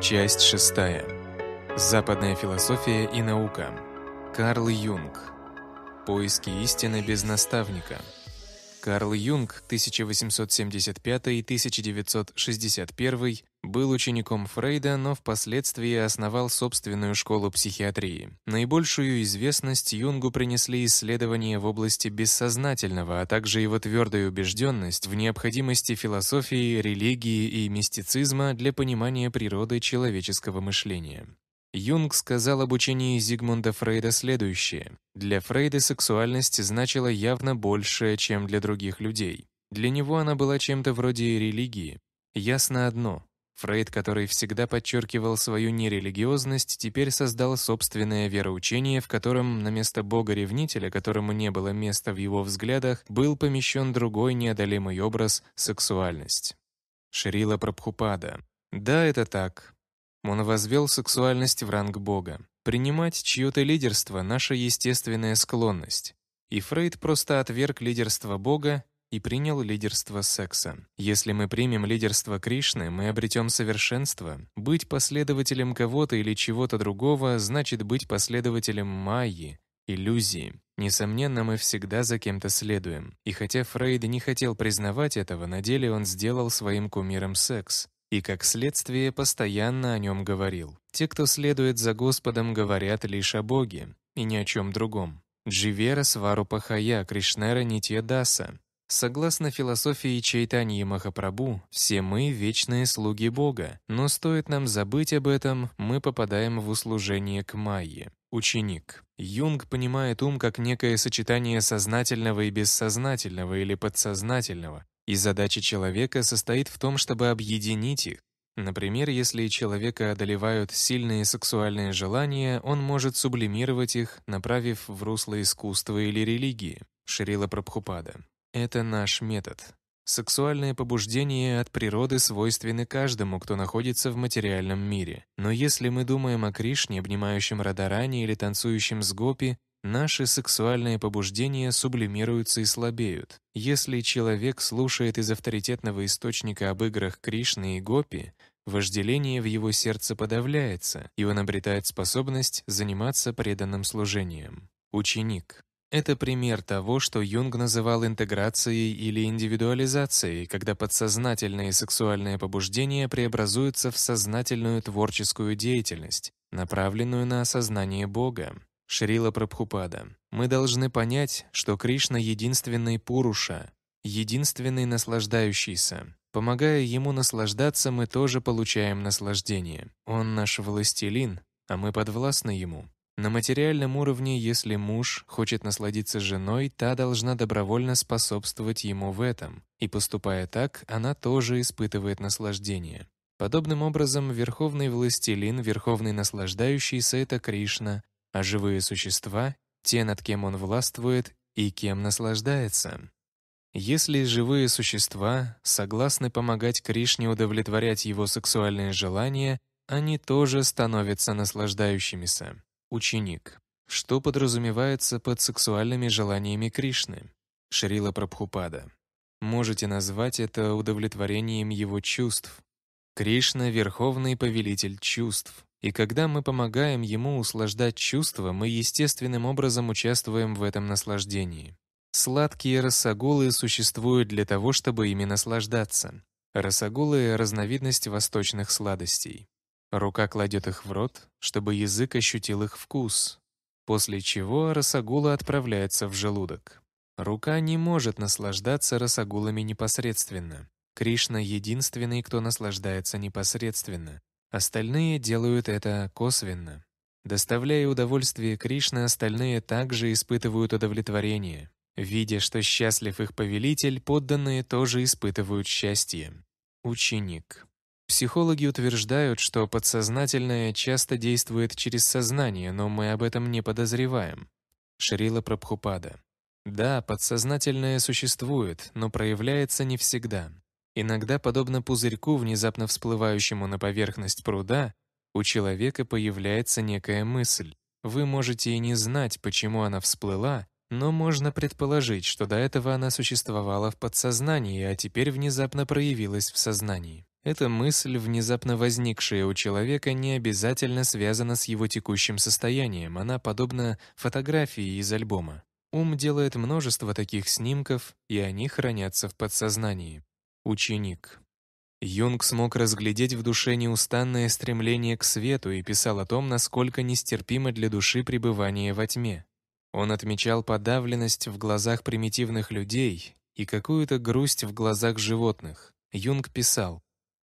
Часть шестая. Западная философия и наука. Карл Юнг. Поиски истины без наставника. Карл Юнг 1875-1961 был учеником Фрейда, но впоследствии основал собственную школу психиатрии. Наибольшую известность Юнгу принесли исследования в области бессознательного, а также его твердая убежденность в необходимости философии, религии и мистицизма для понимания природы человеческого мышления. Юнг сказал об учении Зигмунда Фрейда следующее. «Для Фрейда сексуальность значила явно большее, чем для других людей. Для него она была чем-то вроде религии. Ясно одно. Фрейд, который всегда подчеркивал свою нерелигиозность, теперь создал собственное вероучение, в котором на место бога-ревнителя, которому не было места в его взглядах, был помещен другой неодолимый образ — сексуальность. Шрила Прабхупада. Да, это так. Он возвел сексуальность в ранг Бога. Принимать чье-то лидерство – наша естественная склонность. И Фрейд просто отверг лидерство Бога и принял лидерство секса. Если мы примем лидерство Кришны, мы обретем совершенство. Быть последователем кого-то или чего-то другого значит быть последователем Майи, иллюзии. Несомненно, мы всегда за кем-то следуем. И хотя Фрейд не хотел признавать этого, на деле он сделал своим кумиром секс и, как следствие, постоянно о нем говорил. Те, кто следует за Господом, говорят лишь о Боге и ни о чем другом. Дживера Сварупахая Кришнера Нитья Даса. Согласно философии Чайтаньи Махапрабху, все мы — вечные слуги Бога, но стоит нам забыть об этом, мы попадаем в услужение к Майе. Ученик. Юнг понимает ум как некое сочетание сознательного и бессознательного или подсознательного, и задача человека состоит в том, чтобы объединить их. Например, если человека одолевают сильные сексуальные желания, он может сублимировать их, направив в русло искусства или религии, Шрила Прабхупада. Это наш метод. Сексуальное побуждение от природы свойственны каждому, кто находится в материальном мире. Но если мы думаем о Кришне, обнимающем Радарани или танцующем с Гопи, Наши сексуальные побуждения сублимируются и слабеют. Если человек слушает из авторитетного источника об играх Кришны и Гопи, вожделение в его сердце подавляется, и он обретает способность заниматься преданным служением. Ученик. Это пример того, что Юнг называл интеграцией или индивидуализацией, когда подсознательное и сексуальное побуждение преобразуются в сознательную творческую деятельность, направленную на осознание Бога. Шрила Прабхупада. Мы должны понять, что Кришна единственный Пуруша, единственный наслаждающийся. Помогая ему наслаждаться, мы тоже получаем наслаждение. Он наш властелин, а мы подвластны ему. На материальном уровне, если муж хочет насладиться женой, та должна добровольно способствовать ему в этом. И поступая так, она тоже испытывает наслаждение. Подобным образом, верховный властелин, верховный наслаждающийся — это Кришна, а живые существа — те, над кем он властвует и кем наслаждается. Если живые существа согласны помогать Кришне удовлетворять его сексуальные желания, они тоже становятся наслаждающимися. Ученик. Что подразумевается под сексуальными желаниями Кришны? Шрила Прабхупада. Можете назвать это удовлетворением его чувств. Кришна — верховный повелитель чувств. И когда мы помогаем ему услаждать чувства, мы естественным образом участвуем в этом наслаждении. Сладкие рассоголы существуют для того, чтобы ими наслаждаться. Рассоголы — разновидность восточных сладостей. Рука кладет их в рот, чтобы язык ощутил их вкус, после чего рассогула отправляется в желудок. Рука не может наслаждаться рассогулами непосредственно. Кришна — единственный, кто наслаждается непосредственно. Остальные делают это косвенно. Доставляя удовольствие Кришне. остальные также испытывают удовлетворение. Видя, что счастлив их повелитель, подданные тоже испытывают счастье. Ученик. Психологи утверждают, что подсознательное часто действует через сознание, но мы об этом не подозреваем. Шрила Прабхупада. Да, подсознательное существует, но проявляется не всегда. Иногда, подобно пузырьку, внезапно всплывающему на поверхность пруда, у человека появляется некая мысль. Вы можете и не знать, почему она всплыла, но можно предположить, что до этого она существовала в подсознании, а теперь внезапно проявилась в сознании. Эта мысль, внезапно возникшая у человека, не обязательно связана с его текущим состоянием, она подобна фотографии из альбома. Ум делает множество таких снимков, и они хранятся в подсознании. Ученик. Юнг смог разглядеть в душе неустанное стремление к свету и писал о том, насколько нестерпимо для души пребывание во тьме. Он отмечал подавленность в глазах примитивных людей и какую-то грусть в глазах животных. Юнг писал,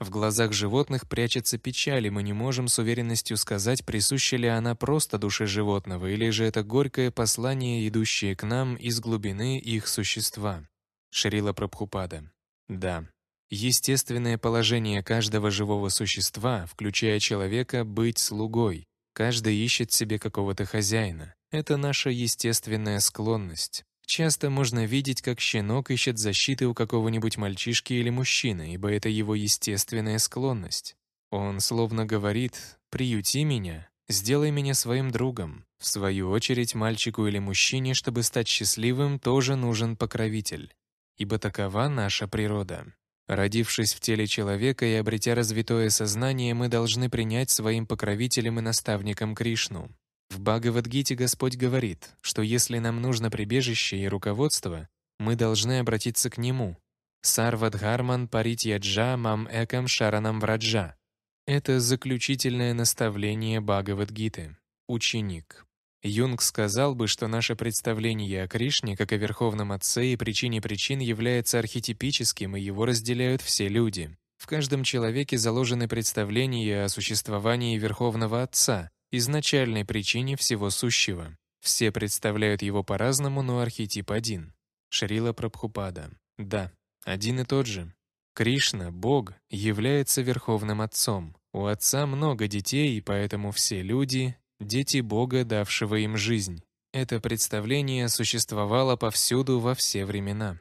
«В глазах животных прячется печаль, и мы не можем с уверенностью сказать, присуща ли она просто душе животного, или же это горькое послание, идущее к нам из глубины их существа». Шрила Прабхупада. Да, естественное положение каждого живого существа, включая человека, быть слугой. Каждый ищет себе какого-то хозяина. Это наша естественная склонность. Часто можно видеть, как щенок ищет защиты у какого-нибудь мальчишки или мужчины, ибо это его естественная склонность. Он словно говорит «приюти меня», «сделай меня своим другом». В свою очередь, мальчику или мужчине, чтобы стать счастливым, тоже нужен покровитель ибо такова наша природа. Родившись в теле человека и обретя развитое сознание, мы должны принять своим покровителем и наставником Кришну. В Бхагавадгите Господь говорит, что если нам нужно прибежище и руководство, мы должны обратиться к Нему. «Сарвадхарман паритьяджа мам экам шаранам враджа» — это заключительное наставление Бхагавадгиты. Ученик. Юнг сказал бы, что наше представление о Кришне, как о Верховном Отце и причине причин, является архетипическим, и его разделяют все люди. В каждом человеке заложены представления о существовании Верховного Отца, изначальной причине всего сущего. Все представляют его по-разному, но архетип один. Шрила Прабхупада. Да, один и тот же. Кришна, Бог, является Верховным Отцом. У Отца много детей, и поэтому все люди дети Бога, давшего им жизнь. Это представление существовало повсюду во все времена.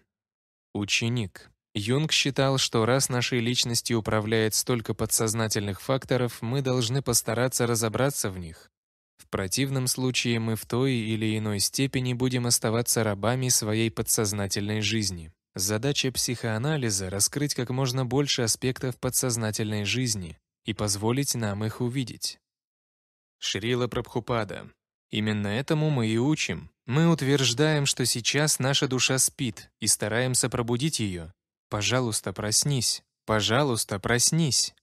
Ученик. Юнг считал, что раз нашей личностью управляет столько подсознательных факторов, мы должны постараться разобраться в них. В противном случае мы в той или иной степени будем оставаться рабами своей подсознательной жизни. Задача психоанализа — раскрыть как можно больше аспектов подсознательной жизни и позволить нам их увидеть. Шрила Прабхупада. Именно этому мы и учим. Мы утверждаем, что сейчас наша душа спит, и стараемся пробудить ее. Пожалуйста, проснись. Пожалуйста, проснись.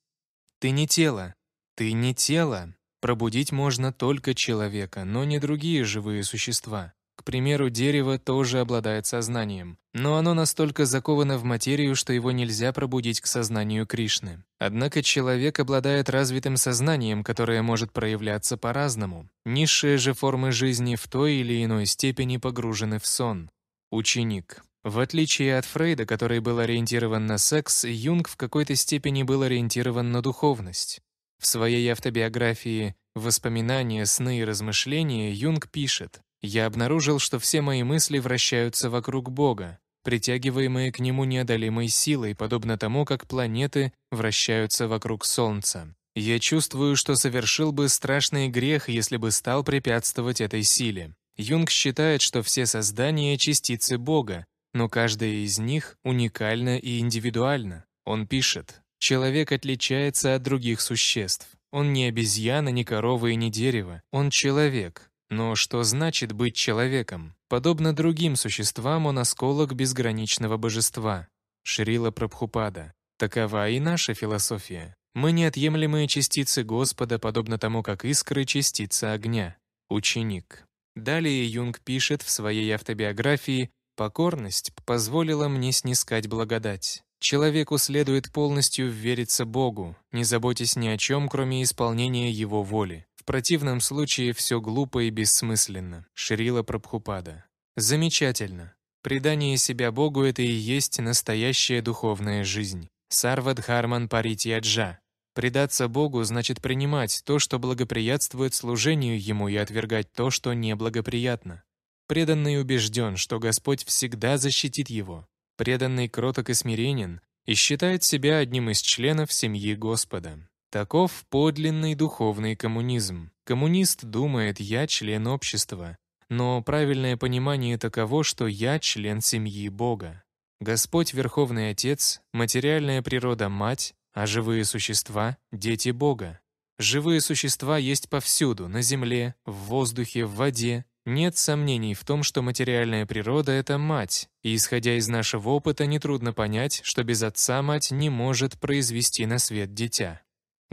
Ты не тело. Ты не тело. Пробудить можно только человека, но не другие живые существа. К примеру, дерево тоже обладает сознанием, но оно настолько заковано в материю, что его нельзя пробудить к сознанию Кришны. Однако человек обладает развитым сознанием, которое может проявляться по-разному. Низшие же формы жизни в той или иной степени погружены в сон. Ученик. В отличие от Фрейда, который был ориентирован на секс, Юнг в какой-то степени был ориентирован на духовность. В своей автобиографии «Воспоминания, сны и размышления» Юнг пишет я обнаружил, что все мои мысли вращаются вокруг Бога, притягиваемые к Нему неодолимой силой, подобно тому, как планеты вращаются вокруг Солнца. Я чувствую, что совершил бы страшный грех, если бы стал препятствовать этой силе. Юнг считает, что все создания — частицы Бога, но каждая из них уникальна и индивидуальна. Он пишет, «Человек отличается от других существ. Он не обезьяна, не корова и не дерево. Он человек, но что значит быть человеком? Подобно другим существам, он осколок безграничного божества. Шрила Прабхупада. Такова и наша философия. Мы неотъемлемые частицы Господа, подобно тому, как искры — частица огня. Ученик. Далее Юнг пишет в своей автобиографии «Покорность позволила мне снискать благодать». Человеку следует полностью вериться Богу, не заботясь ни о чем, кроме исполнения Его воли. В противном случае все глупо и бессмысленно. Шрила Прабхупада. Замечательно. Предание себя Богу — это и есть настоящая духовная жизнь. Сарвадхарман Паритьяджа. Предаться Богу значит принимать то, что благоприятствует служению Ему, и отвергать то, что неблагоприятно. Преданный убежден, что Господь всегда защитит его. Преданный кроток и смиренен и считает себя одним из членов семьи Господа. Таков подлинный духовный коммунизм. Коммунист думает «я член общества», но правильное понимание таково, что «я член семьи Бога». Господь Верховный Отец, материальная природа Мать, а живые существа – дети Бога. Живые существа есть повсюду, на земле, в воздухе, в воде. Нет сомнений в том, что материальная природа – это мать, и, исходя из нашего опыта, нетрудно понять, что без отца мать не может произвести на свет дитя.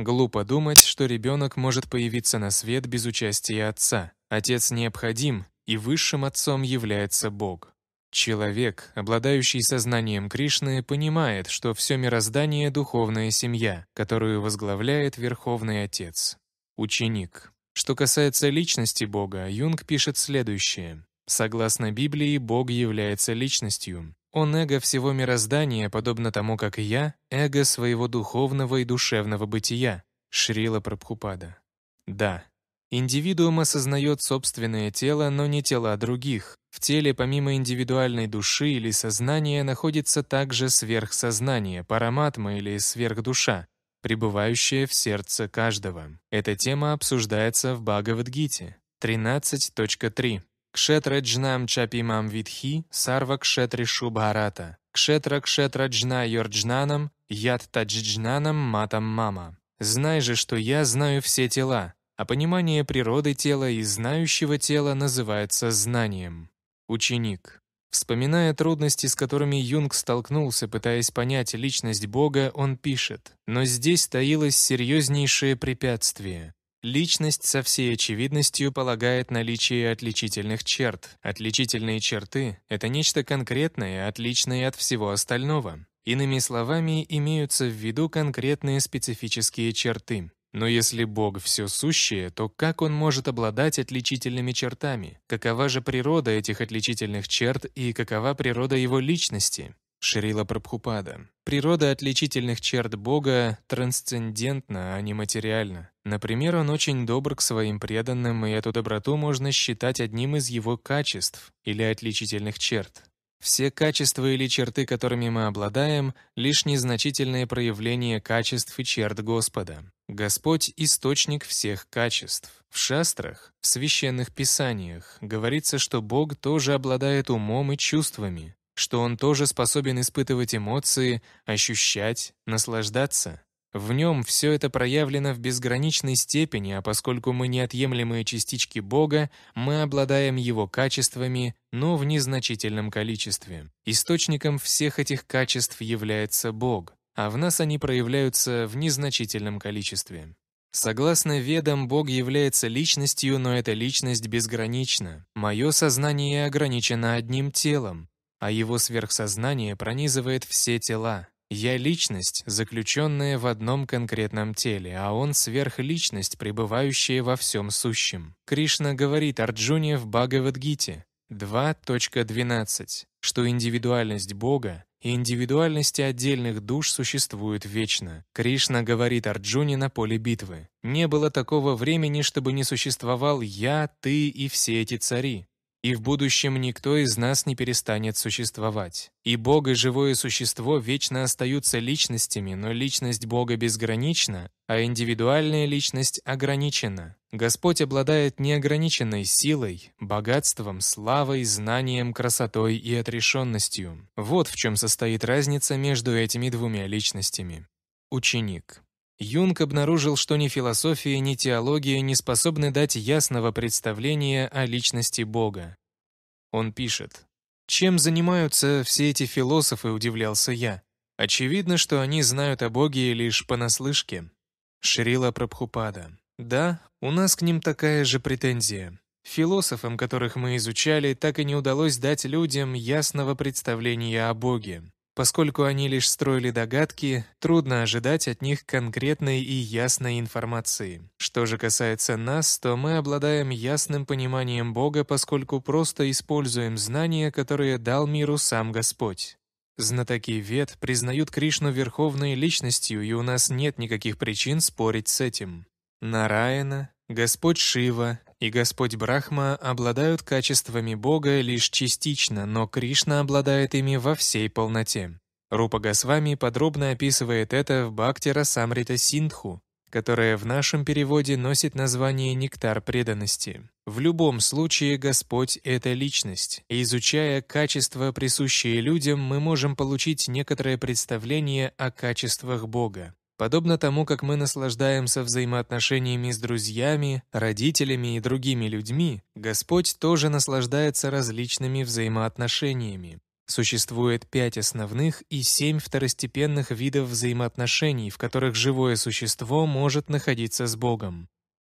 Глупо думать, что ребенок может появиться на свет без участия отца. Отец необходим, и высшим отцом является Бог. Человек, обладающий сознанием Кришны, понимает, что все мироздание — духовная семья, которую возглавляет Верховный Отец. Ученик. Что касается личности Бога, Юнг пишет следующее. Согласно Библии, Бог является личностью. Он эго всего мироздания, подобно тому, как и я, эго своего духовного и душевного бытия, Шрила Прабхупада. Да, индивидуум осознает собственное тело, но не тела других. В теле помимо индивидуальной души или сознания находится также сверхсознание, параматма или сверхдуша, пребывающее в сердце каждого. Эта тема обсуждается в Бхагавадгите 13.3. Кшетраджнам чапимам видхи сарва кшетри шубхарата. Кшетра кшетраджна йорджнанам яд таджджнанам матам мама. Знай же, что я знаю все тела, а понимание природы тела и знающего тела называется знанием. Ученик. Вспоминая трудности, с которыми Юнг столкнулся, пытаясь понять личность Бога, он пишет, «Но здесь таилось серьезнейшее препятствие. Личность со всей очевидностью полагает наличие отличительных черт. Отличительные черты — это нечто конкретное, отличное от всего остального. Иными словами, имеются в виду конкретные специфические черты. Но если Бог все сущее, то как Он может обладать отличительными чертами? Какова же природа этих отличительных черт и какова природа Его личности? Шрила Прабхупада. Природа отличительных черт Бога трансцендентна, а не материальна. Например, он очень добр к своим преданным, и эту доброту можно считать одним из его качеств или отличительных черт. Все качества или черты, которыми мы обладаем, лишь незначительные проявления качеств и черт Господа. Господь — источник всех качеств. В шастрах, в священных писаниях, говорится, что Бог тоже обладает умом и чувствами, что он тоже способен испытывать эмоции, ощущать, наслаждаться. В нем все это проявлено в безграничной степени, а поскольку мы неотъемлемые частички Бога, мы обладаем Его качествами, но в незначительном количестве. Источником всех этих качеств является Бог, а в нас они проявляются в незначительном количестве. Согласно ведам, Бог является личностью, но эта личность безгранична. Мое сознание ограничено одним телом, а его сверхсознание пронизывает все тела. Я — личность, заключенная в одном конкретном теле, а он — сверхличность, пребывающая во всем сущем. Кришна говорит Арджуне в Бхагавадгите 2.12, что индивидуальность Бога и индивидуальности отдельных душ существуют вечно. Кришна говорит Арджуне на поле битвы. «Не было такого времени, чтобы не существовал я, ты и все эти цари. И в будущем никто из нас не перестанет существовать. И Бог и живое существо вечно остаются личностями, но личность Бога безгранична, а индивидуальная личность ограничена. Господь обладает неограниченной силой, богатством, славой, знанием, красотой и отрешенностью. Вот в чем состоит разница между этими двумя личностями. Ученик. Юнг обнаружил, что ни философия, ни теология не способны дать ясного представления о личности Бога. Он пишет, «Чем занимаются все эти философы, удивлялся я. Очевидно, что они знают о Боге лишь понаслышке». Шрила Прабхупада. «Да, у нас к ним такая же претензия. Философам, которых мы изучали, так и не удалось дать людям ясного представления о Боге. Поскольку они лишь строили догадки, трудно ожидать от них конкретной и ясной информации. Что же касается нас, то мы обладаем ясным пониманием Бога, поскольку просто используем знания, которые дал миру сам Господь. Знатоки Вет признают Кришну верховной личностью, и у нас нет никаких причин спорить с этим. Нараяна, Господь Шива, и Господь Брахма обладают качествами Бога лишь частично, но Кришна обладает ими во всей полноте. Рупа Госвами подробно описывает это в Бхакти Самрита Синдху, которая в нашем переводе носит название «нектар преданности». В любом случае Господь — это Личность, и изучая качества, присущие людям, мы можем получить некоторое представление о качествах Бога подобно тому, как мы наслаждаемся взаимоотношениями с друзьями, родителями и другими людьми, Господь тоже наслаждается различными взаимоотношениями. Существует пять основных и семь второстепенных видов взаимоотношений, в которых живое существо может находиться с Богом.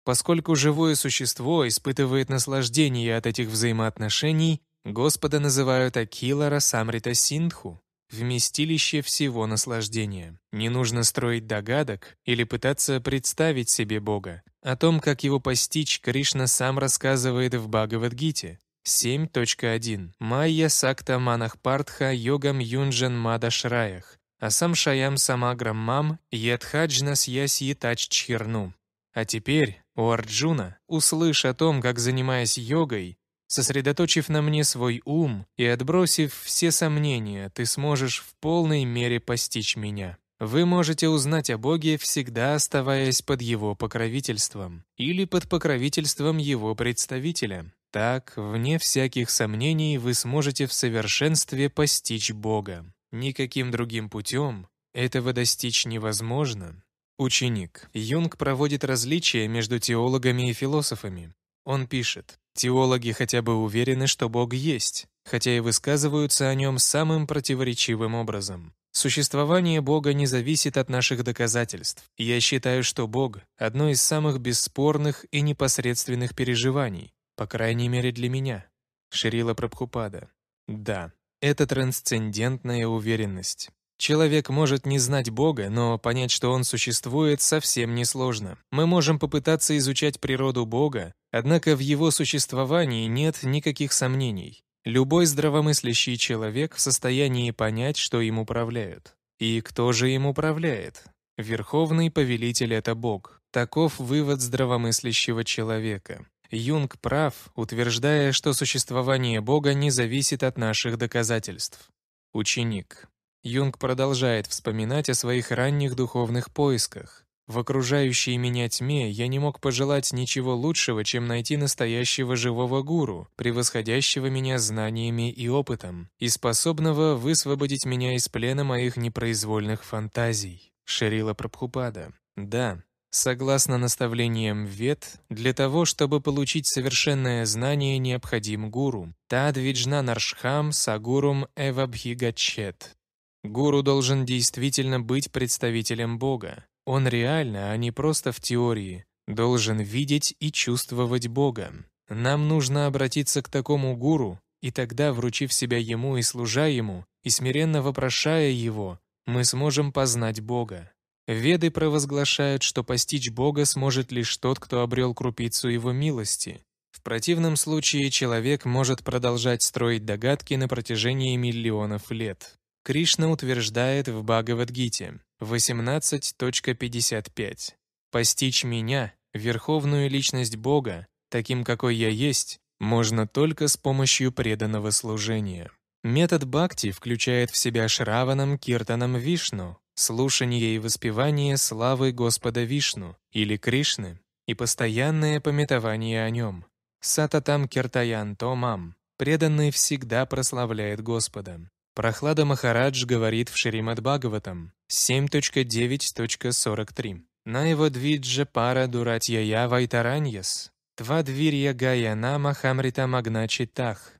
Поскольку живое существо испытывает наслаждение от этих взаимоотношений, Господа называют Акилара Самрита Синдху, вместилище всего наслаждения. Не нужно строить догадок или пытаться представить себе Бога. О том, как его постичь, Кришна сам рассказывает в Бхагавадгите. 7.1. Майя Сакта Манахпартха Йогам Юнджан Мадашраях. Асам Шаям Самаграммам Едхаджна Сьяс тач Чхирну. А теперь, у Арджуна, услышь о том, как, занимаясь йогой, Сосредоточив на мне свой ум и отбросив все сомнения, ты сможешь в полной мере постичь меня. Вы можете узнать о Боге, всегда оставаясь под Его покровительством или под покровительством Его представителя. Так, вне всяких сомнений, вы сможете в совершенстве постичь Бога. Никаким другим путем этого достичь невозможно. Ученик. Юнг проводит различия между теологами и философами. Он пишет, Теологи хотя бы уверены, что Бог есть, хотя и высказываются о нем самым противоречивым образом. Существование Бога не зависит от наших доказательств. Я считаю, что Бог – одно из самых бесспорных и непосредственных переживаний, по крайней мере для меня. Шрила Прабхупада. Да, это трансцендентная уверенность. Человек может не знать Бога, но понять, что Он существует, совсем несложно. Мы можем попытаться изучать природу Бога, однако в Его существовании нет никаких сомнений. Любой здравомыслящий человек в состоянии понять, что им управляют. И кто же им управляет? Верховный повелитель – это Бог. Таков вывод здравомыслящего человека. Юнг прав, утверждая, что существование Бога не зависит от наших доказательств. Ученик. Юнг продолжает вспоминать о своих ранних духовных поисках. В окружающей меня тьме я не мог пожелать ничего лучшего, чем найти настоящего живого гуру, превосходящего меня знаниями и опытом, и способного высвободить меня из плена моих непроизвольных фантазий. Шерила Прабхупада. Да, Согласно наставлениям Вед, для того, чтобы получить совершенное знание, необходим гуру. Тадвиджна Наршхам Сагурум Эвабхигачет. Гуру должен действительно быть представителем Бога. Он реально, а не просто в теории, должен видеть и чувствовать Бога. Нам нужно обратиться к такому гуру, и тогда, вручив себя ему и служа ему, и смиренно вопрошая его, мы сможем познать Бога. Веды провозглашают, что постичь Бога сможет лишь тот, кто обрел крупицу его милости. В противном случае человек может продолжать строить догадки на протяжении миллионов лет. Кришна утверждает в Бхагавадгите 18.55 «Постичь меня, верховную личность Бога, таким, какой я есть, можно только с помощью преданного служения». Метод бхакти включает в себя Шраванам Киртанам Вишну, слушание и воспевание славы Господа Вишну или Кришны и постоянное пометование о нем. Сататам Киртаян мам Преданный всегда прославляет Господа. Прохлада Махарадж говорит в Шримад Бхагаватам 7.9.43. На его двиджа пара я вайтараньяс, два двирья гаяна махамрита магначитах.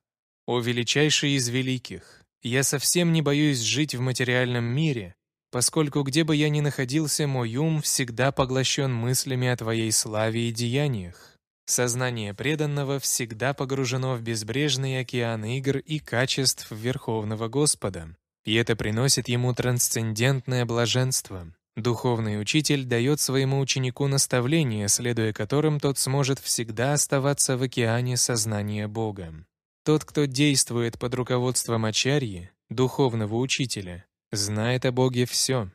О величайший из великих! Я совсем не боюсь жить в материальном мире, поскольку где бы я ни находился, мой ум всегда поглощен мыслями о твоей славе и деяниях. Сознание преданного всегда погружено в безбрежный океан игр и качеств Верховного Господа, и это приносит ему трансцендентное блаженство. Духовный учитель дает своему ученику наставление, следуя которым тот сможет всегда оставаться в океане сознания Бога. Тот, кто действует под руководством Ачарьи, духовного учителя, знает о Боге все.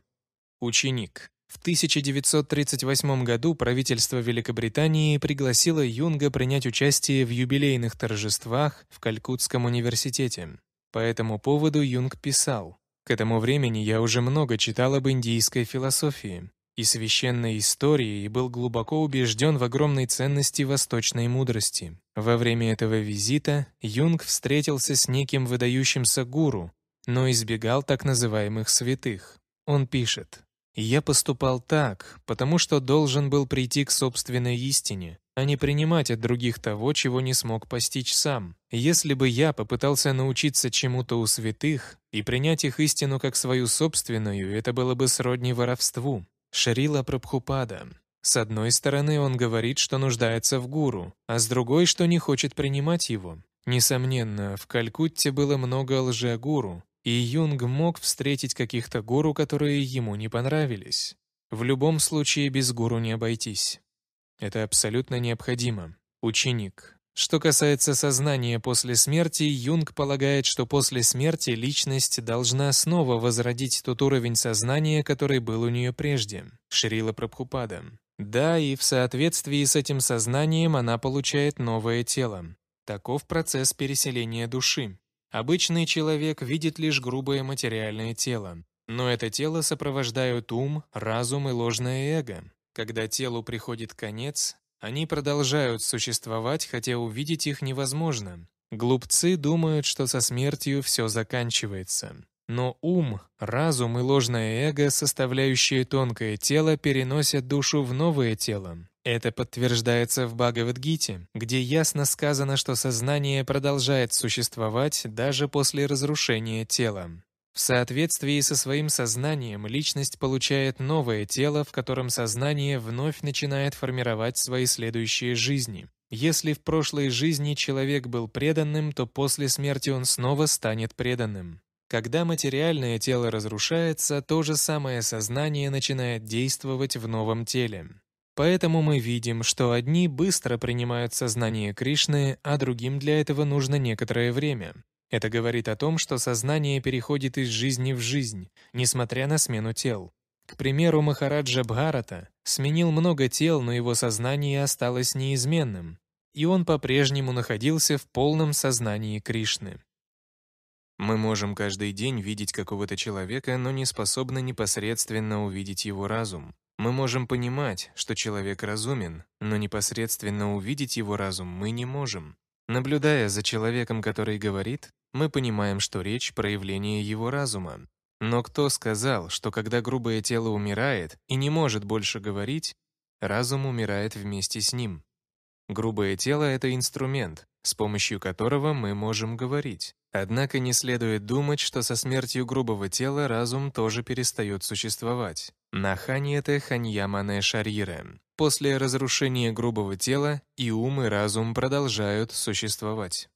Ученик в 1938 году правительство Великобритании пригласило Юнга принять участие в юбилейных торжествах в Калькутском университете. По этому поводу Юнг писал, «К этому времени я уже много читал об индийской философии и священной истории и был глубоко убежден в огромной ценности восточной мудрости. Во время этого визита Юнг встретился с неким выдающимся гуру, но избегал так называемых святых. Он пишет, я поступал так, потому что должен был прийти к собственной истине, а не принимать от других того, чего не смог постичь сам. Если бы я попытался научиться чему-то у святых и принять их истину как свою собственную, это было бы сродни воровству. Шрила Прабхупада. С одной стороны, он говорит, что нуждается в гуру, а с другой, что не хочет принимать его. Несомненно, в Калькутте было много лжегуру, и Юнг мог встретить каких-то гуру, которые ему не понравились. В любом случае без гуру не обойтись. Это абсолютно необходимо. Ученик. Что касается сознания после смерти, Юнг полагает, что после смерти личность должна снова возродить тот уровень сознания, который был у нее прежде. Шрила Прабхупада. Да, и в соответствии с этим сознанием она получает новое тело. Таков процесс переселения души. Обычный человек видит лишь грубое материальное тело, но это тело сопровождают ум, разум и ложное эго. Когда телу приходит конец, они продолжают существовать, хотя увидеть их невозможно. Глупцы думают, что со смертью все заканчивается. Но ум, разум и ложное эго, составляющие тонкое тело, переносят душу в новое тело. Это подтверждается в Бхагавадгите, где ясно сказано, что сознание продолжает существовать даже после разрушения тела. В соответствии со своим сознанием личность получает новое тело, в котором сознание вновь начинает формировать свои следующие жизни. Если в прошлой жизни человек был преданным, то после смерти он снова станет преданным. Когда материальное тело разрушается, то же самое сознание начинает действовать в новом теле. Поэтому мы видим, что одни быстро принимают сознание Кришны, а другим для этого нужно некоторое время. Это говорит о том, что сознание переходит из жизни в жизнь, несмотря на смену тел. К примеру, Махараджа Бхарата сменил много тел, но его сознание осталось неизменным, и он по-прежнему находился в полном сознании Кришны. Мы можем каждый день видеть какого-то человека, но не способны непосредственно увидеть его разум. Мы можем понимать, что человек разумен, но непосредственно увидеть его разум мы не можем. Наблюдая за человеком, который говорит, мы понимаем, что речь – проявление его разума. Но кто сказал, что когда грубое тело умирает и не может больше говорить, разум умирает вместе с ним? Грубое тело – это инструмент, с помощью которого мы можем говорить. Однако не следует думать, что со смертью грубого тела разум тоже перестает существовать. Нахани это ханьямане шарире. После разрушения грубого тела и ум, и разум продолжают существовать.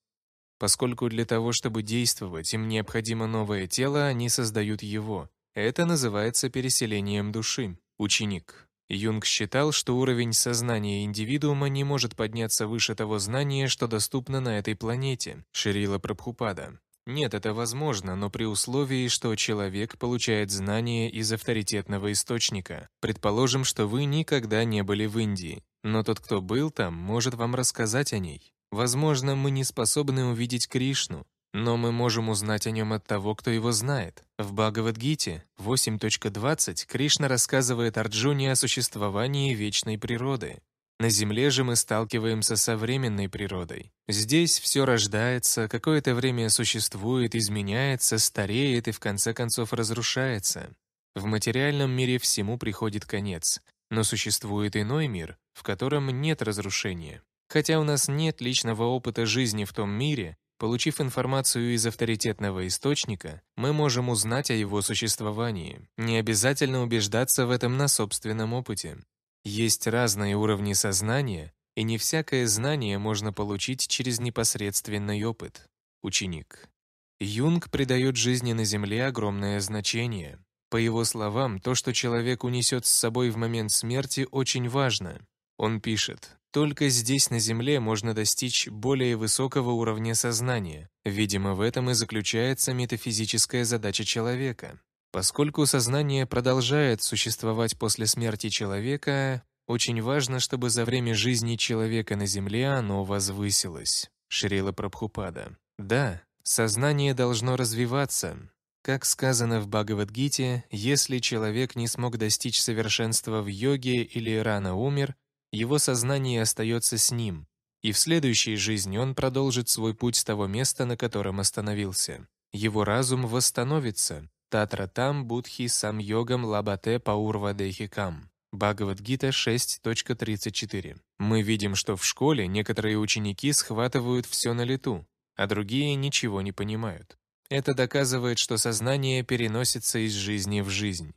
Поскольку для того, чтобы действовать, им необходимо новое тело, они создают его. Это называется переселением души. Ученик. Юнг считал, что уровень сознания индивидуума не может подняться выше того знания, что доступно на этой планете, Шрила Прабхупада. Нет, это возможно, но при условии, что человек получает знания из авторитетного источника. Предположим, что вы никогда не были в Индии, но тот, кто был там, может вам рассказать о ней. Возможно, мы не способны увидеть Кришну, но мы можем узнать о нем от того, кто его знает. В Бхагавадгите 8.20 Кришна рассказывает Арджуне о существовании вечной природы. На Земле же мы сталкиваемся со временной природой. Здесь все рождается, какое-то время существует, изменяется, стареет и в конце концов разрушается. В материальном мире всему приходит конец. Но существует иной мир, в котором нет разрушения. Хотя у нас нет личного опыта жизни в том мире, Получив информацию из авторитетного источника, мы можем узнать о его существовании, не обязательно убеждаться в этом на собственном опыте. Есть разные уровни сознания, и не всякое знание можно получить через непосредственный опыт. Ученик. Юнг придает жизни на Земле огромное значение. По его словам, то, что человек унесет с собой в момент смерти, очень важно. Он пишет, только здесь, на Земле, можно достичь более высокого уровня сознания. Видимо, в этом и заключается метафизическая задача человека. Поскольку сознание продолжает существовать после смерти человека, очень важно, чтобы за время жизни человека на Земле оно возвысилось. Шрила Прабхупада. Да, сознание должно развиваться. Как сказано в Бхагавадгите, если человек не смог достичь совершенства в йоге или рано умер, его сознание остается с ним, и в следующей жизни он продолжит свой путь с того места, на котором остановился. Его разум восстановится. Татра там будхи сам йогам лабате паурва дехикам. Бхагавадгита 6.34. Мы видим, что в школе некоторые ученики схватывают все на лету, а другие ничего не понимают. Это доказывает, что сознание переносится из жизни в жизнь.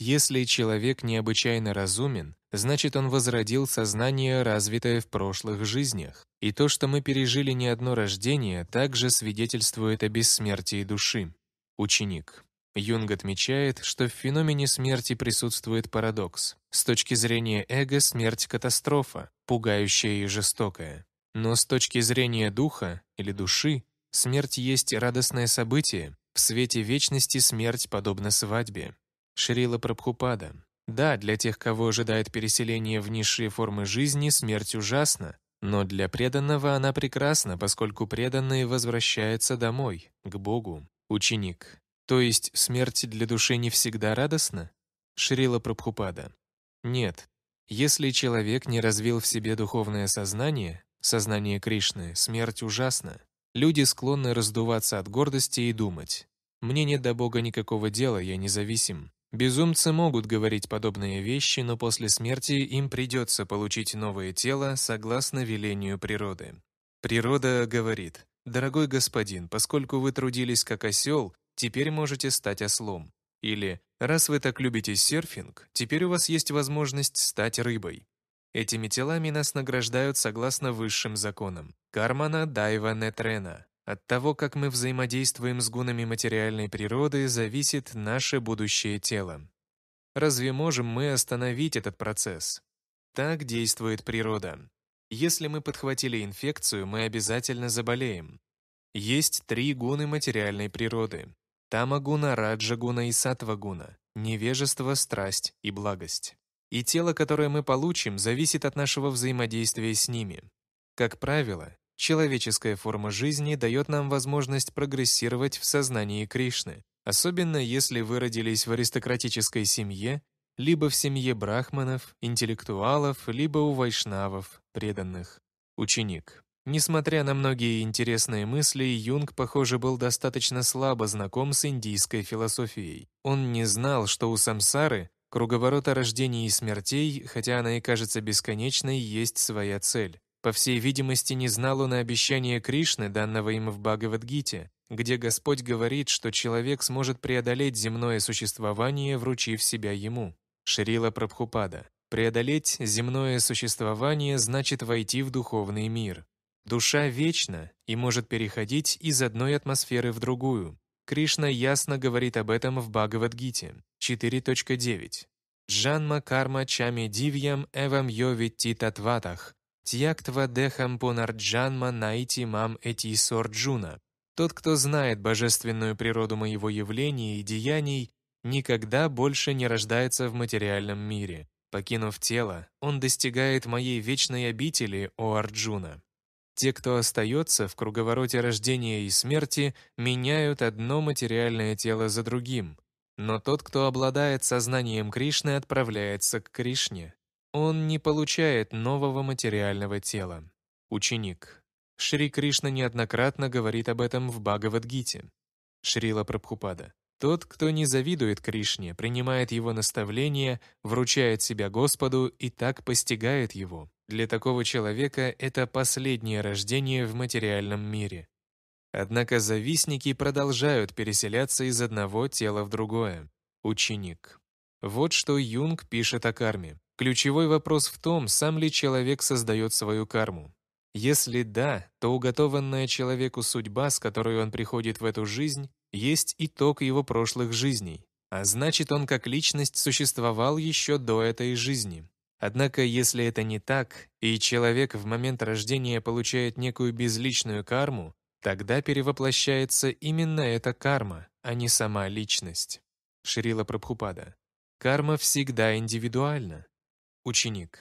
Если человек необычайно разумен, значит он возродил сознание, развитое в прошлых жизнях. И то, что мы пережили не одно рождение, также свидетельствует о бессмертии души. Ученик. Юнг отмечает, что в феномене смерти присутствует парадокс. С точки зрения эго смерть – катастрофа, пугающая и жестокая. Но с точки зрения духа или души, смерть есть радостное событие. В свете вечности смерть подобна свадьбе. Шрила Прабхупада. Да, для тех, кого ожидает переселение в низшие формы жизни, смерть ужасна, но для преданного она прекрасна, поскольку преданный возвращается домой, к Богу. Ученик. То есть смерть для души не всегда радостна? Шрила Прабхупада. Нет. Если человек не развил в себе духовное сознание, сознание Кришны, смерть ужасна. Люди склонны раздуваться от гордости и думать. «Мне нет до Бога никакого дела, я независим. Безумцы могут говорить подобные вещи, но после смерти им придется получить новое тело согласно велению природы. Природа говорит, «Дорогой господин, поскольку вы трудились как осел, теперь можете стать ослом». Или «Раз вы так любите серфинг, теперь у вас есть возможность стать рыбой». Этими телами нас награждают согласно высшим законам – кармана дайва нетрена. От того, как мы взаимодействуем с гунами материальной природы, зависит наше будущее тело. Разве можем мы остановить этот процесс? Так действует природа. Если мы подхватили инфекцию, мы обязательно заболеем. Есть три гуны материальной природы. Тамагуна, Раджагуна и Сатвагуна. Невежество, страсть и благость. И тело, которое мы получим, зависит от нашего взаимодействия с ними. Как правило, Человеческая форма жизни дает нам возможность прогрессировать в сознании Кришны, особенно если вы родились в аристократической семье, либо в семье брахманов, интеллектуалов, либо у вайшнавов, преданных. Ученик. Несмотря на многие интересные мысли, Юнг, похоже, был достаточно слабо знаком с индийской философией. Он не знал, что у самсары, круговорота рождений и смертей, хотя она и кажется бесконечной, есть своя цель. По всей видимости, не знал он и обещания Кришны, данного им в Бхагавадгите, где Господь говорит, что человек сможет преодолеть земное существование, вручив себя ему. Шрила Прабхупада. Преодолеть земное существование значит войти в духовный мир. Душа вечна и может переходить из одной атмосферы в другую. Кришна ясно говорит об этом в Бхагавадгите 4.9. «Джанма карма чами дивьям эвам йовити татватах» Тьяктва Дехампонарджанма Найти Мам Эти Сорджуна. Тот, кто знает божественную природу моего явления и деяний, никогда больше не рождается в материальном мире. Покинув тело, он достигает моей вечной обители, о Арджуна. Те, кто остается в круговороте рождения и смерти, меняют одно материальное тело за другим. Но тот, кто обладает сознанием Кришны, отправляется к Кришне. Он не получает нового материального тела. Ученик. Шри Кришна неоднократно говорит об этом в Бхагавадгите. Шрила Прабхупада. Тот, кто не завидует Кришне, принимает его наставления, вручает себя Господу и так постигает его. Для такого человека это последнее рождение в материальном мире. Однако завистники продолжают переселяться из одного тела в другое. Ученик. Вот что Юнг пишет о карме. Ключевой вопрос в том, сам ли человек создает свою карму. Если да, то уготованная человеку судьба, с которой он приходит в эту жизнь, есть итог его прошлых жизней. А значит, он как личность существовал еще до этой жизни. Однако, если это не так, и человек в момент рождения получает некую безличную карму, тогда перевоплощается именно эта карма, а не сама личность. Шрила Прабхупада. Карма всегда индивидуальна ученик.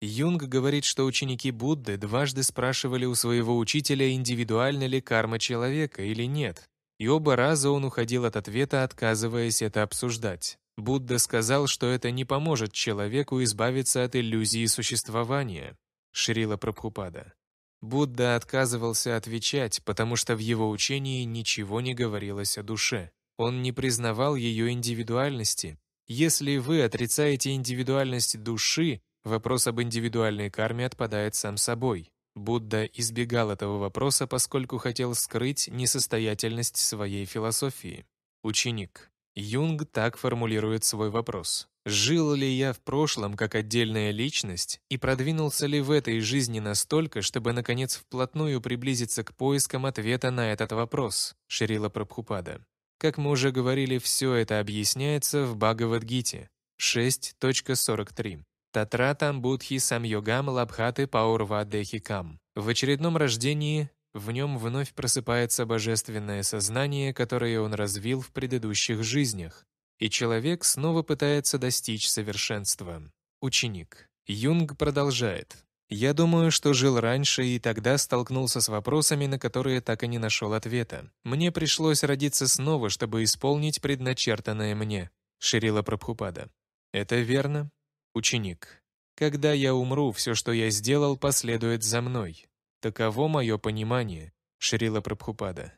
Юнг говорит, что ученики Будды дважды спрашивали у своего учителя, индивидуально ли карма человека или нет, и оба раза он уходил от ответа, отказываясь это обсуждать. Будда сказал, что это не поможет человеку избавиться от иллюзии существования. Шрила Прабхупада. Будда отказывался отвечать, потому что в его учении ничего не говорилось о душе. Он не признавал ее индивидуальности, если вы отрицаете индивидуальность души, вопрос об индивидуальной карме отпадает сам собой. Будда избегал этого вопроса, поскольку хотел скрыть несостоятельность своей философии. Ученик. Юнг так формулирует свой вопрос. «Жил ли я в прошлом как отдельная личность и продвинулся ли в этой жизни настолько, чтобы, наконец, вплотную приблизиться к поискам ответа на этот вопрос?» Шрила Прабхупада. Как мы уже говорили, все это объясняется в Бхагавадгите 6.43. Татра Тамбудхи Самьогам Лабхаты паурва дехикам. В очередном рождении в нем вновь просыпается божественное сознание, которое он развил в предыдущих жизнях, и человек снова пытается достичь совершенства. Ученик. Юнг продолжает. Я думаю, что жил раньше и тогда столкнулся с вопросами, на которые так и не нашел ответа. Мне пришлось родиться снова, чтобы исполнить предначертанное мне. Ширила Прабхупада. Это верно? Ученик. Когда я умру, все, что я сделал, последует за мной. Таково мое понимание. Ширила Прабхупада.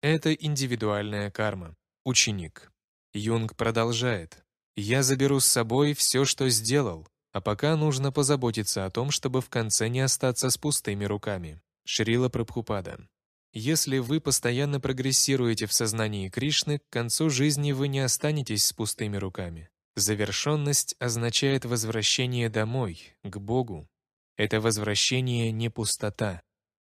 Это индивидуальная карма. Ученик. Юнг продолжает. Я заберу с собой все, что сделал. А пока нужно позаботиться о том, чтобы в конце не остаться с пустыми руками. Шрила Прабхупада. Если вы постоянно прогрессируете в сознании Кришны, к концу жизни вы не останетесь с пустыми руками. Завершенность означает возвращение домой, к Богу. Это возвращение не пустота.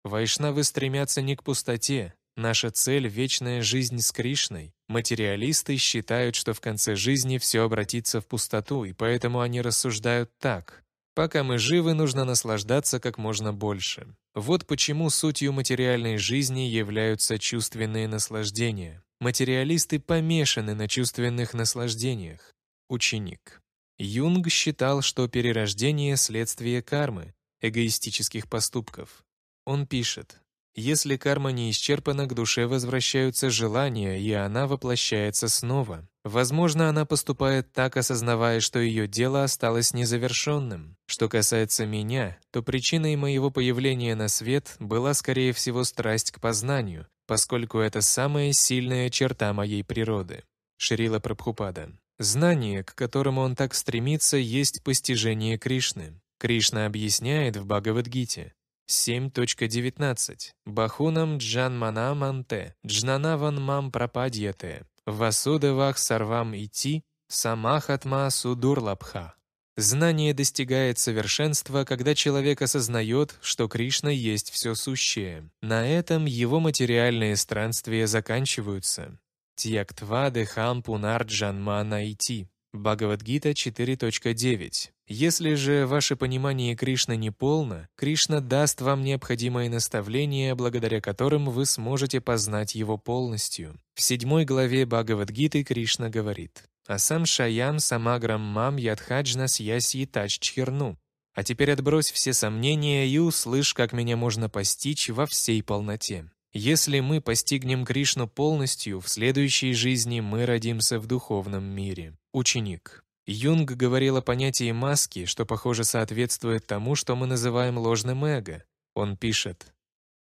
Вайшнавы стремятся не к пустоте. Наша цель — вечная жизнь с Кришной. Материалисты считают, что в конце жизни все обратится в пустоту, и поэтому они рассуждают так. Пока мы живы, нужно наслаждаться как можно больше. Вот почему сутью материальной жизни являются чувственные наслаждения. Материалисты помешаны на чувственных наслаждениях. Ученик. Юнг считал, что перерождение – следствие кармы, эгоистических поступков. Он пишет, если карма не исчерпана, к душе возвращаются желания, и она воплощается снова. Возможно, она поступает так, осознавая, что ее дело осталось незавершенным. Что касается меня, то причиной моего появления на свет была, скорее всего, страсть к познанию, поскольку это самая сильная черта моей природы. Шрила Прабхупада. Знание, к которому он так стремится, есть постижение Кришны. Кришна объясняет в Бхагавадгите, 7.19. Бахунам джанмана манте, джнанаван мам пропадьете, васудевах сарвам ити самахатма судурлабха. Знание достигает совершенства, когда человек осознает, что Кришна есть все сущее. На этом его материальные странствия заканчиваются. Тьяктва дехам пунар джанмана идти. Бхагавадгита 4.9. Если же ваше понимание Кришны неполно, Кришна даст вам необходимое наставление, благодаря которым вы сможете познать его полностью. В седьмой главе Бхагавадгиты Кришна говорит «Асам шаям самаграм мам ядхаджна сьяси таччхерну». А теперь отбрось все сомнения и услышь, как меня можно постичь во всей полноте. Если мы постигнем Кришну полностью, в следующей жизни мы родимся в духовном мире. Ученик. Юнг говорил о понятии маски, что, похоже, соответствует тому, что мы называем ложным эго. Он пишет,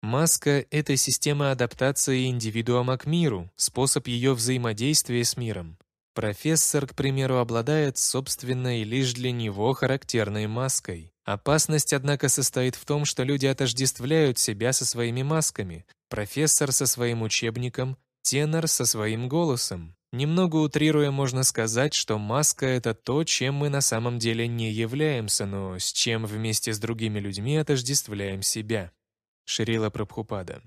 «Маска — это система адаптации индивидуума к миру, способ ее взаимодействия с миром. Профессор, к примеру, обладает собственной лишь для него характерной маской. Опасность, однако, состоит в том, что люди отождествляют себя со своими масками, профессор со своим учебником, тенор со своим голосом. Немного утрируя, можно сказать, что маска — это то, чем мы на самом деле не являемся, но с чем вместе с другими людьми отождествляем себя. Шрила Прабхупада.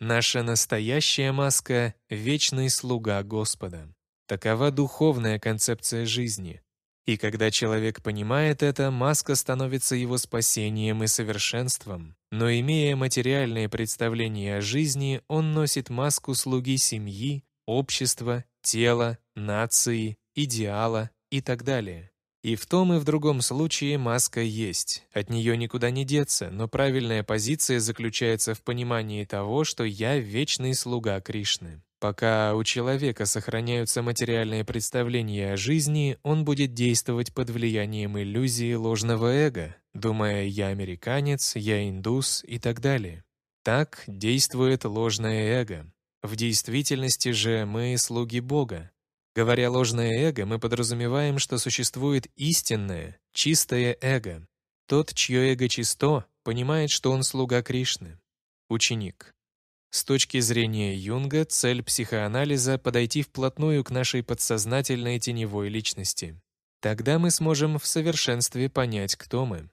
Наша настоящая маска — вечный слуга Господа. Такова духовная концепция жизни. И когда человек понимает это, маска становится его спасением и совершенством. Но имея материальные представления о жизни, он носит маску слуги семьи, общества, тела, нации, идеала и так далее. И в том и в другом случае маска есть, от нее никуда не деться, но правильная позиция заключается в понимании того, что я вечный слуга Кришны. Пока у человека сохраняются материальные представления о жизни, он будет действовать под влиянием иллюзии ложного эго, думая «я американец», «я индус» и так далее. Так действует ложное эго. В действительности же мы слуги Бога. Говоря ложное эго, мы подразумеваем, что существует истинное, чистое эго. Тот, чье эго чисто, понимает, что он слуга Кришны. Ученик. С точки зрения Юнга, цель психоанализа — подойти вплотную к нашей подсознательной теневой личности. Тогда мы сможем в совершенстве понять, кто мы.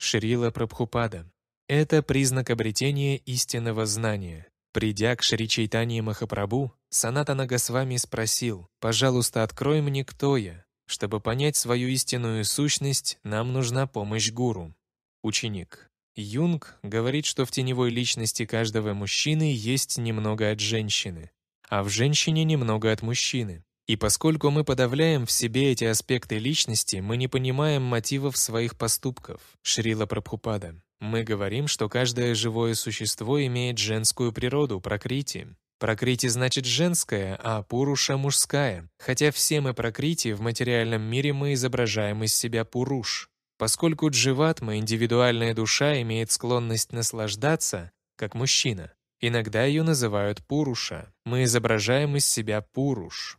Шрила Прабхупада. Это признак обретения истинного знания. Придя к Шри Чайтани Махапрабу, Саната Нагасвами спросил, «Пожалуйста, открой мне, кто я. Чтобы понять свою истинную сущность, нам нужна помощь гуру». Ученик. Юнг говорит, что в теневой личности каждого мужчины есть немного от женщины, а в женщине немного от мужчины. И поскольку мы подавляем в себе эти аспекты личности, мы не понимаем мотивов своих поступков. Шрила Прабхупада. Мы говорим, что каждое живое существо имеет женскую природу, прокрити. Прокрити значит женское, а пуруша – мужская. Хотя все мы прокрити, в материальном мире мы изображаем из себя пуруш. Поскольку дживатма, индивидуальная душа, имеет склонность наслаждаться, как мужчина. Иногда ее называют пуруша. Мы изображаем из себя пуруш.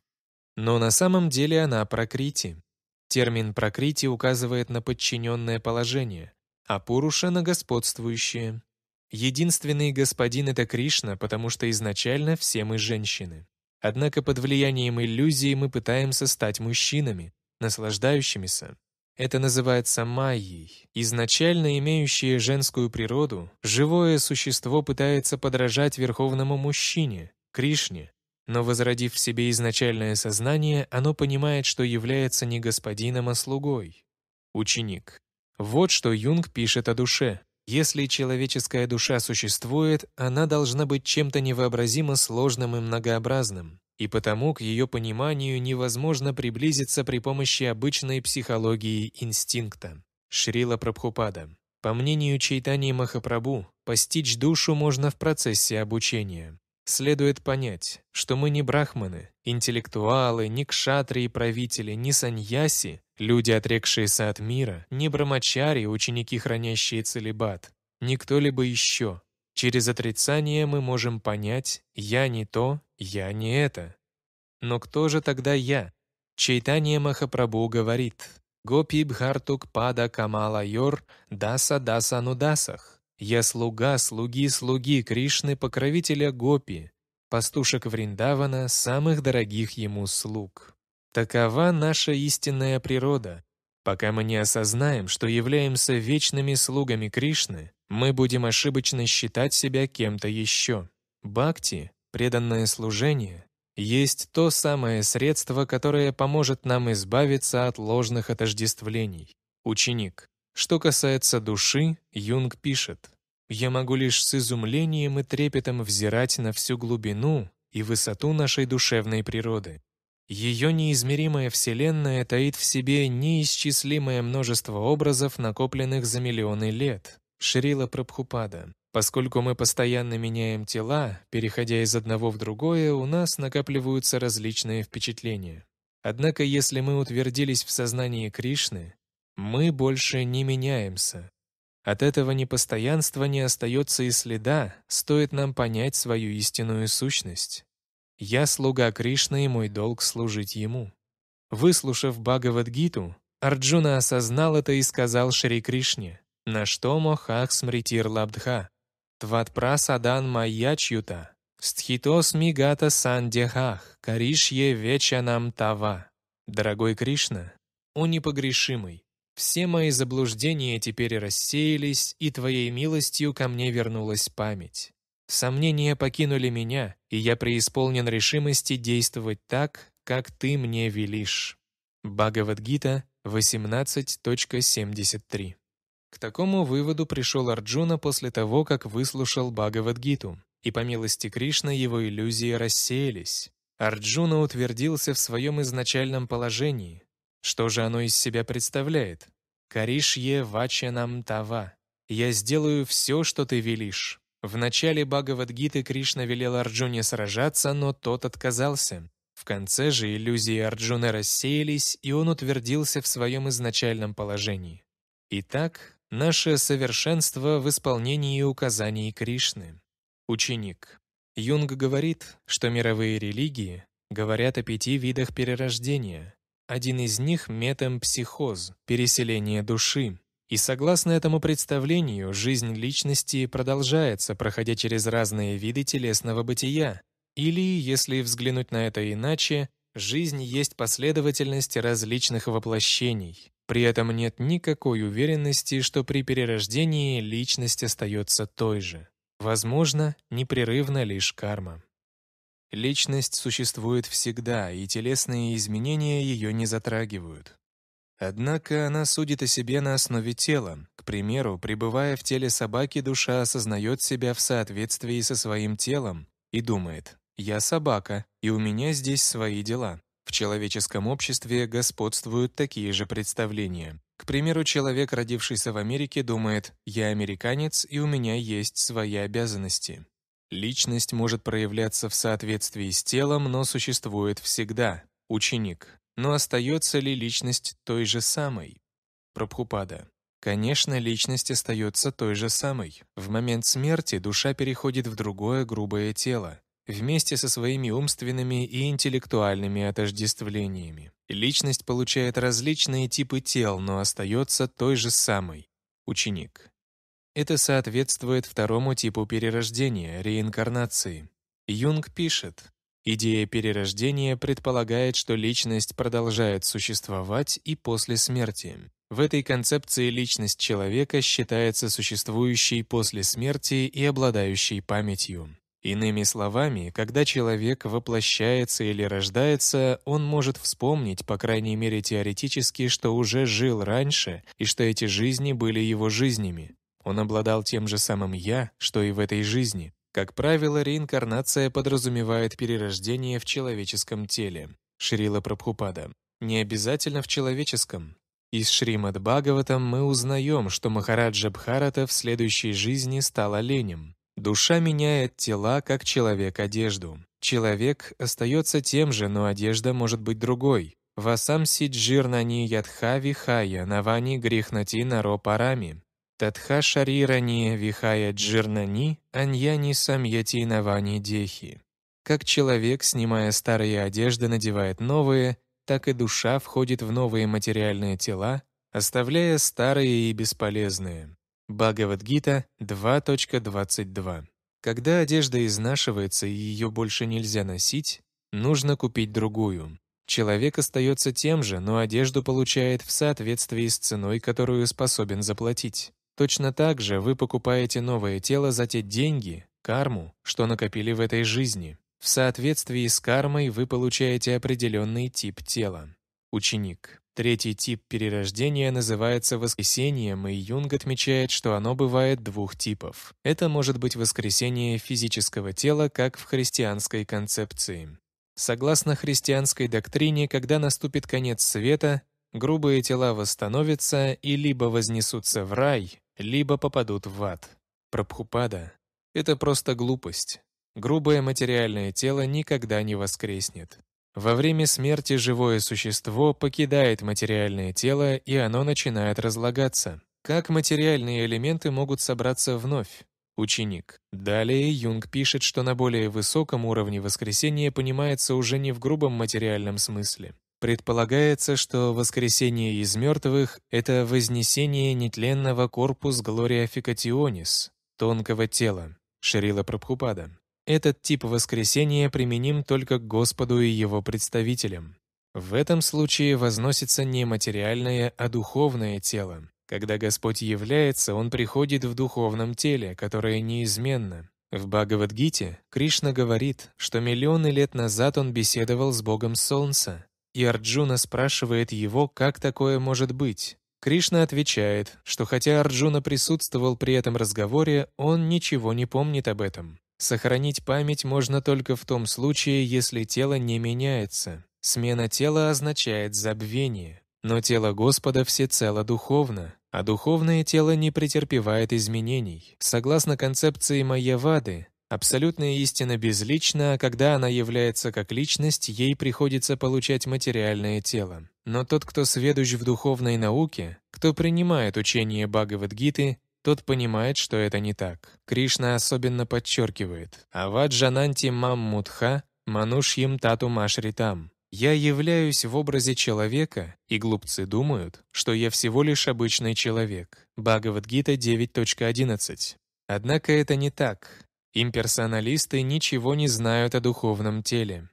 Но на самом деле она прокрити. Термин прокрити указывает на подчиненное положение а Пурушана — господствующие. Единственный господин — это Кришна, потому что изначально все мы женщины. Однако под влиянием иллюзии мы пытаемся стать мужчинами, наслаждающимися. Это называется майей. Изначально имеющее женскую природу, живое существо пытается подражать верховному мужчине, Кришне. Но возродив в себе изначальное сознание, оно понимает, что является не господином, а слугой. Ученик. Вот что Юнг пишет о душе. Если человеческая душа существует, она должна быть чем-то невообразимо сложным и многообразным, и потому к ее пониманию невозможно приблизиться при помощи обычной психологии инстинкта. Шрила Прабхупада. По мнению Чайтани Махапрабху, постичь душу можно в процессе обучения. Следует понять, что мы не брахманы, Интеллектуалы, ни кшатры и правители, ни саньяси, люди, отрекшиеся от мира, ни брамачари, ученики, хранящие целебат, ни кто-либо еще. Через отрицание мы можем понять «я не то, я не это». Но кто же тогда я? Чайтанья Махапрабху говорит «Гопи бхартук пада камала йор даса даса нудасах». «Я слуга, слуги, слуги Кришны, покровителя Гопи, пастушек Вриндавана, самых дорогих ему слуг. Такова наша истинная природа. Пока мы не осознаем, что являемся вечными слугами Кришны, мы будем ошибочно считать себя кем-то еще. Бхакти, преданное служение, есть то самое средство, которое поможет нам избавиться от ложных отождествлений. Ученик. Что касается души, Юнг пишет, я могу лишь с изумлением и трепетом взирать на всю глубину и высоту нашей душевной природы. Ее неизмеримая вселенная таит в себе неисчислимое множество образов, накопленных за миллионы лет. Шрила Прабхупада. Поскольку мы постоянно меняем тела, переходя из одного в другое, у нас накапливаются различные впечатления. Однако, если мы утвердились в сознании Кришны, мы больше не меняемся, от этого непостоянства не остается и следа, стоит нам понять свою истинную сущность. Я слуга Кришны, и мой долг служить ему. Выслушав Бхагавадгиту, Арджуна осознал это и сказал Шри Кришне, на что Мохах Смритир Лабдха, Тватпра Садан Майячюта, Стхитос Мигата Сандехах, Каришье нам Тава. Дорогой Кришна, о непогрешимый, все мои заблуждения теперь рассеялись, и твоей милостью ко мне вернулась память. Сомнения покинули меня, и я преисполнен решимости действовать так, как ты мне велишь. Бхагавадгита 18.73 К такому выводу пришел Арджуна после того, как выслушал Бхагавадгиту, и по милости Кришны его иллюзии рассеялись. Арджуна утвердился в своем изначальном положении, что же оно из себя представляет? Каришье нам тава. Я сделаю все, что ты велишь. В начале Бхагавадгиты Кришна велел Арджуне сражаться, но тот отказался. В конце же иллюзии Арджуны рассеялись, и он утвердился в своем изначальном положении. Итак, наше совершенство в исполнении указаний Кришны. Ученик. Юнг говорит, что мировые религии говорят о пяти видах перерождения, один из них — метампсихоз, переселение души. И согласно этому представлению, жизнь личности продолжается, проходя через разные виды телесного бытия. Или, если взглянуть на это иначе, жизнь есть последовательность различных воплощений. При этом нет никакой уверенности, что при перерождении личность остается той же. Возможно, непрерывно лишь карма. Личность существует всегда, и телесные изменения ее не затрагивают. Однако она судит о себе на основе тела. К примеру, пребывая в теле собаки, душа осознает себя в соответствии со своим телом и думает «я собака, и у меня здесь свои дела». В человеческом обществе господствуют такие же представления. К примеру, человек, родившийся в Америке, думает «я американец, и у меня есть свои обязанности». Личность может проявляться в соответствии с телом, но существует всегда. Ученик. Но остается ли личность той же самой? Прабхупада. Конечно, личность остается той же самой. В момент смерти душа переходит в другое грубое тело, вместе со своими умственными и интеллектуальными отождествлениями. Личность получает различные типы тел, но остается той же самой. Ученик. Это соответствует второму типу перерождения – реинкарнации. Юнг пишет, идея перерождения предполагает, что личность продолжает существовать и после смерти. В этой концепции личность человека считается существующей после смерти и обладающей памятью. Иными словами, когда человек воплощается или рождается, он может вспомнить, по крайней мере теоретически, что уже жил раньше и что эти жизни были его жизнями. Он обладал тем же самым «я», что и в этой жизни. Как правило, реинкарнация подразумевает перерождение в человеческом теле. Шрила Прабхупада. Не обязательно в человеческом. Из Шримад Бхагаватам мы узнаем, что Махараджа Бхарата в следующей жизни стал оленем. Душа меняет тела, как человек одежду. Человек остается тем же, но одежда может быть другой. Васамси джирнани ядхави хая навани грехнати наро парами. Татха Шарирани Вихая Джирнани Аньяни Самьяти Навани Дехи. Как человек, снимая старые одежды, надевает новые, так и душа входит в новые материальные тела, оставляя старые и бесполезные. Бхагавадгита 2.22. Когда одежда изнашивается и ее больше нельзя носить, нужно купить другую. Человек остается тем же, но одежду получает в соответствии с ценой, которую способен заплатить. Точно так же вы покупаете новое тело за те деньги, карму, что накопили в этой жизни. В соответствии с кармой вы получаете определенный тип тела. Ученик. Третий тип перерождения называется воскресением, и Юнг отмечает, что оно бывает двух типов. Это может быть воскресение физического тела, как в христианской концепции. Согласно христианской доктрине, когда наступит конец света, грубые тела восстановятся и либо вознесутся в рай, либо попадут в ад. Прабхупада — это просто глупость. Грубое материальное тело никогда не воскреснет. Во время смерти живое существо покидает материальное тело, и оно начинает разлагаться. Как материальные элементы могут собраться вновь? Ученик. Далее Юнг пишет, что на более высоком уровне воскресения понимается уже не в грубом материальном смысле. Предполагается, что воскресение из мертвых — это вознесение нетленного корпус Глория Фикатионис, тонкого тела, Шерила Прабхупада. Этот тип воскресения применим только к Господу и его представителям. В этом случае возносится не материальное, а духовное тело. Когда Господь является, Он приходит в духовном теле, которое неизменно. В Бхагавадгите Кришна говорит, что миллионы лет назад Он беседовал с Богом Солнца, и Арджуна спрашивает его, как такое может быть. Кришна отвечает, что хотя Арджуна присутствовал при этом разговоре, он ничего не помнит об этом. Сохранить память можно только в том случае, если тело не меняется. Смена тела означает забвение. Но тело Господа всецело духовно, а духовное тело не претерпевает изменений. Согласно концепции Майявады, Абсолютная истина безлична, а когда она является как личность, ей приходится получать материальное тело. Но тот, кто сведущ в духовной науке, кто принимает учение Бхагавадгиты, тот понимает, что это не так. Кришна особенно подчеркивает «Аваджананти маммутха манушьим тату машритам». «Я являюсь в образе человека, и глупцы думают, что я всего лишь обычный человек». Бхагавадгита 9.11. Однако это не так. Имперсоналисты ничего не знают о духовном теле.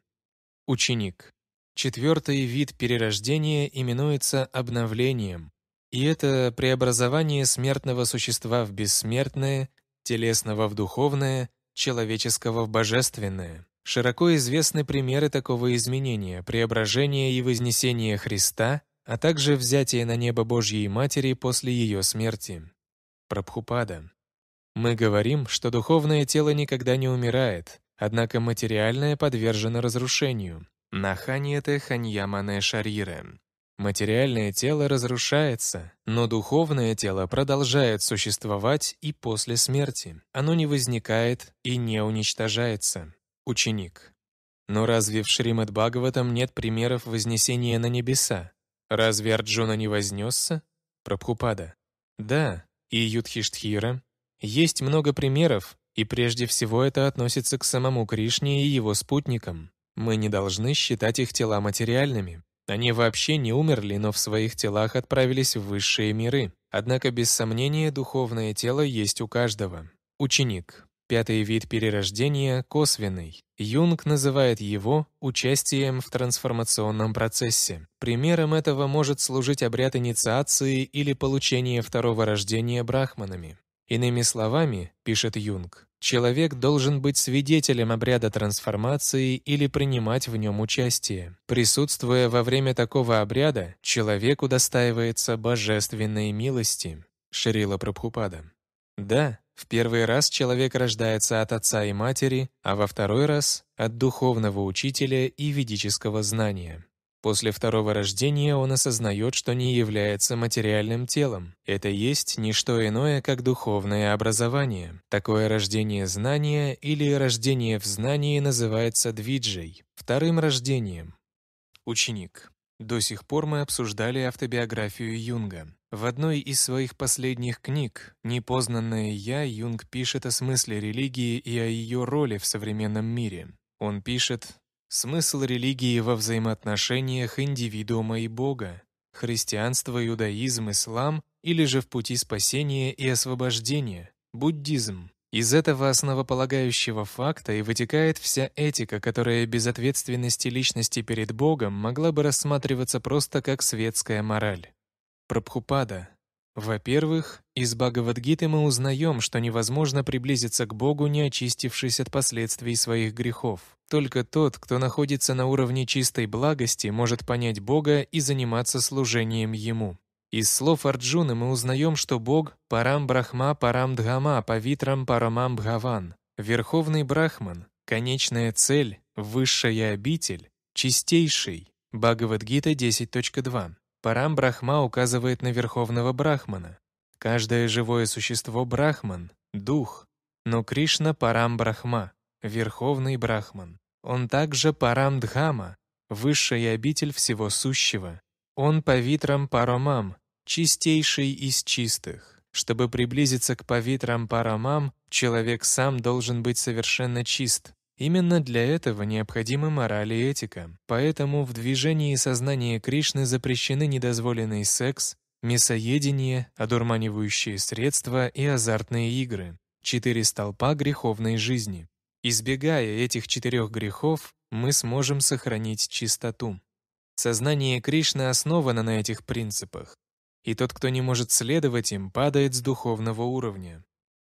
Ученик. Четвертый вид перерождения именуется обновлением, и это преобразование смертного существа в бессмертное, телесного в духовное, человеческого в божественное. Широко известны примеры такого изменения, преображения и вознесения Христа, а также взятие на небо Божьей Матери после ее смерти. Прабхупада. Мы говорим, что духовное тело никогда не умирает, однако материальное подвержено разрушению. Наханьете ханьямане шарире. Материальное тело разрушается, но духовное тело продолжает существовать и после смерти. Оно не возникает и не уничтожается. Ученик. Но разве в Шримад Бхагаватам нет примеров вознесения на небеса? Разве Арджуна не вознесся? Прабхупада. Да, и Юдхиштхира, есть много примеров, и прежде всего это относится к самому Кришне и его спутникам. Мы не должны считать их тела материальными. Они вообще не умерли, но в своих телах отправились в высшие миры. Однако, без сомнения, духовное тело есть у каждого. Ученик. Пятый вид перерождения – косвенный. Юнг называет его участием в трансформационном процессе. Примером этого может служить обряд инициации или получение второго рождения брахманами. Иными словами, пишет Юнг, человек должен быть свидетелем обряда трансформации или принимать в нем участие. Присутствуя во время такого обряда, человек удостаивается божественной милости. Шрила Прабхупада. Да, в первый раз человек рождается от отца и матери, а во второй раз — от духовного учителя и ведического знания. После второго рождения он осознает, что не является материальным телом. Это есть не что иное, как духовное образование. Такое рождение знания или рождение в знании называется двиджей, вторым рождением. Ученик. До сих пор мы обсуждали автобиографию Юнга. В одной из своих последних книг «Непознанное я» Юнг пишет о смысле религии и о ее роли в современном мире. Он пишет Смысл религии во взаимоотношениях индивидуума и Бога. Христианство, иудаизм, ислам или же в пути спасения и освобождения. Буддизм. Из этого основополагающего факта и вытекает вся этика, которая без ответственности личности перед Богом могла бы рассматриваться просто как светская мораль. Прабхупада, во-первых, из Бхагавадгиты мы узнаем, что невозможно приблизиться к Богу, не очистившись от последствий своих грехов. Только тот, кто находится на уровне чистой благости, может понять Бога и заниматься служением Ему. Из слов Арджуны мы узнаем, что Бог – Парам Брахма Парам Дхама Павитрам Парамам Бхаван, Верховный Брахман, конечная цель, высшая обитель, чистейший, Бхагавадгита 10.2. Парам Брахма указывает на Верховного Брахмана. Каждое живое существо — Брахман, Дух. Но Кришна — Парам Брахма, Верховный Брахман. Он также Парам Дхама, высший обитель всего сущего. Он павитрам парамам, чистейший из чистых. Чтобы приблизиться к павитрам парамам, человек сам должен быть совершенно чист, Именно для этого необходимы мораль и этика. Поэтому в движении сознания Кришны запрещены недозволенный секс, мясоедение, одурманивающие средства и азартные игры. Четыре столпа греховной жизни. Избегая этих четырех грехов, мы сможем сохранить чистоту. Сознание Кришны основано на этих принципах, и тот, кто не может следовать им, падает с духовного уровня.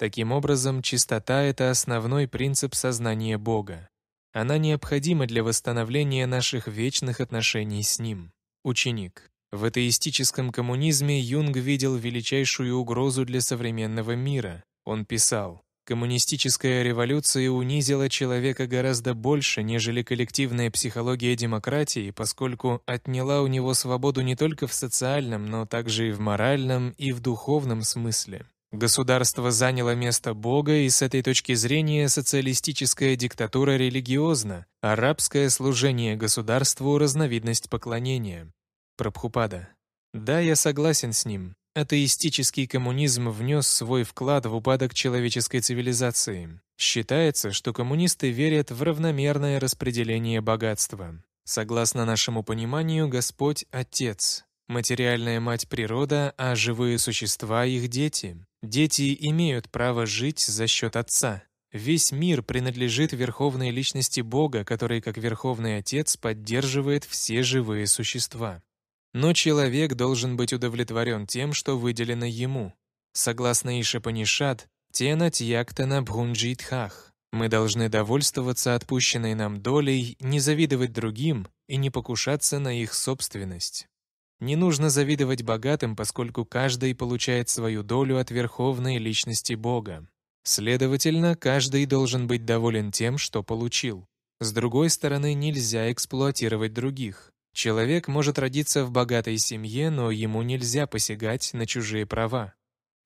Таким образом, чистота — это основной принцип сознания Бога. Она необходима для восстановления наших вечных отношений с Ним. Ученик. В атеистическом коммунизме Юнг видел величайшую угрозу для современного мира. Он писал, «Коммунистическая революция унизила человека гораздо больше, нежели коллективная психология демократии, поскольку отняла у него свободу не только в социальном, но также и в моральном и в духовном смысле». Государство заняло место Бога, и с этой точки зрения социалистическая диктатура религиозна, арабское служение государству – разновидность поклонения. Прабхупада. Да, я согласен с ним. Атеистический коммунизм внес свой вклад в упадок человеческой цивилизации. Считается, что коммунисты верят в равномерное распределение богатства. Согласно нашему пониманию, Господь – Отец, материальная мать природа, а живые существа – их дети. Дети имеют право жить за счет отца. Весь мир принадлежит верховной личности Бога, который, как верховный отец, поддерживает все живые существа. Но человек должен быть удовлетворен тем, что выделено ему. Согласно Ишапанишад, тена яктана бхунджитхах» мы должны довольствоваться отпущенной нам долей, не завидовать другим и не покушаться на их собственность. Не нужно завидовать богатым, поскольку каждый получает свою долю от верховной личности Бога. Следовательно, каждый должен быть доволен тем, что получил. С другой стороны, нельзя эксплуатировать других. Человек может родиться в богатой семье, но ему нельзя посягать на чужие права.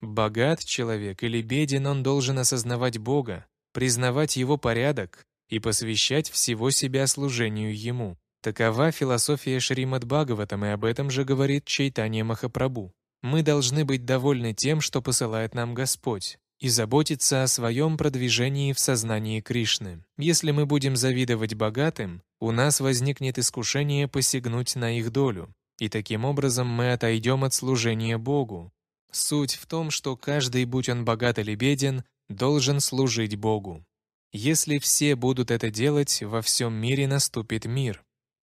Богат человек или беден, он должен осознавать Бога, признавать его порядок и посвящать всего себя служению ему. Такова философия Шримад Бхагаватам, и об этом же говорит Чайтанья Махапрабху. Мы должны быть довольны тем, что посылает нам Господь, и заботиться о своем продвижении в сознании Кришны. Если мы будем завидовать богатым, у нас возникнет искушение посягнуть на их долю, и таким образом мы отойдем от служения Богу. Суть в том, что каждый, будь он богат или беден, должен служить Богу. Если все будут это делать, во всем мире наступит мир.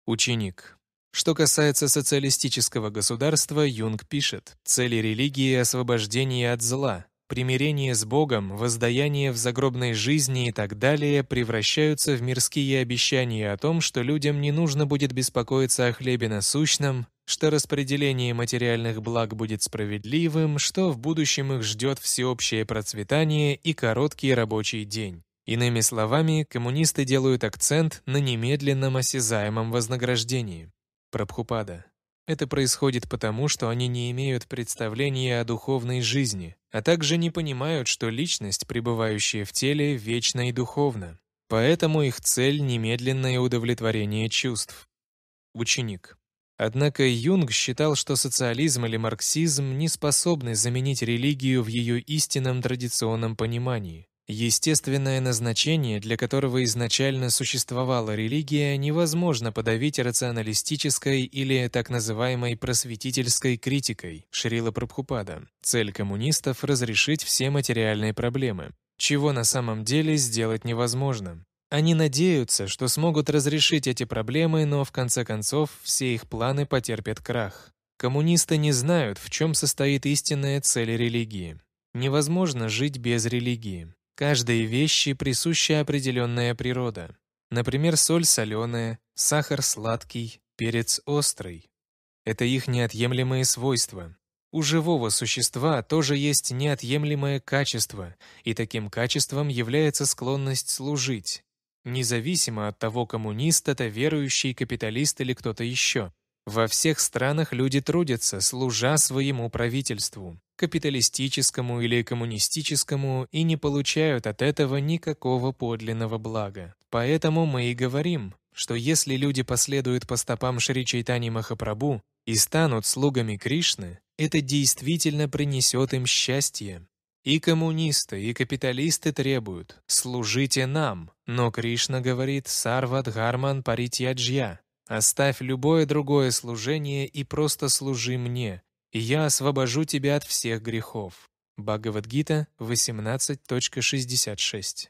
Ученик. Что касается социалистического государства, Юнг пишет, цели религии – освобождение от зла, примирение с Богом, воздаяние в загробной жизни и так далее превращаются в мирские обещания о том, что людям не нужно будет беспокоиться о хлебе насущном, что распределение материальных благ будет справедливым, что в будущем их ждет всеобщее процветание и короткий рабочий день. Иными словами, коммунисты делают акцент на немедленном осязаемом вознаграждении. Прабхупада. Это происходит потому, что они не имеют представления о духовной жизни, а также не понимают, что личность, пребывающая в теле, вечна и духовна. Поэтому их цель — немедленное удовлетворение чувств. Ученик. Однако Юнг считал, что социализм или марксизм не способны заменить религию в ее истинном традиционном понимании. Естественное назначение, для которого изначально существовала религия, невозможно подавить рационалистической или так называемой просветительской критикой Шрила Прабхупада. Цель коммунистов – разрешить все материальные проблемы, чего на самом деле сделать невозможно. Они надеются, что смогут разрешить эти проблемы, но в конце концов все их планы потерпят крах. Коммунисты не знают, в чем состоит истинная цель религии. Невозможно жить без религии. Каждой вещи присуща определенная природа. Например, соль соленая, сахар сладкий, перец острый. Это их неотъемлемые свойства. У живого существа тоже есть неотъемлемое качество, и таким качеством является склонность служить, независимо от того, коммунист это верующий, капиталист или кто-то еще. Во всех странах люди трудятся, служа своему правительству, капиталистическому или коммунистическому, и не получают от этого никакого подлинного блага. Поэтому мы и говорим, что если люди последуют по стопам Шри Чайтани Махапрабху и станут слугами Кришны, это действительно принесет им счастье. И коммунисты, и капиталисты требуют «служите нам», но Кришна говорит «сарвадхарман паритьяджья» Оставь любое другое служение и просто служи мне, и я освобожу тебя от всех грехов». Бхагавадгита 18.66.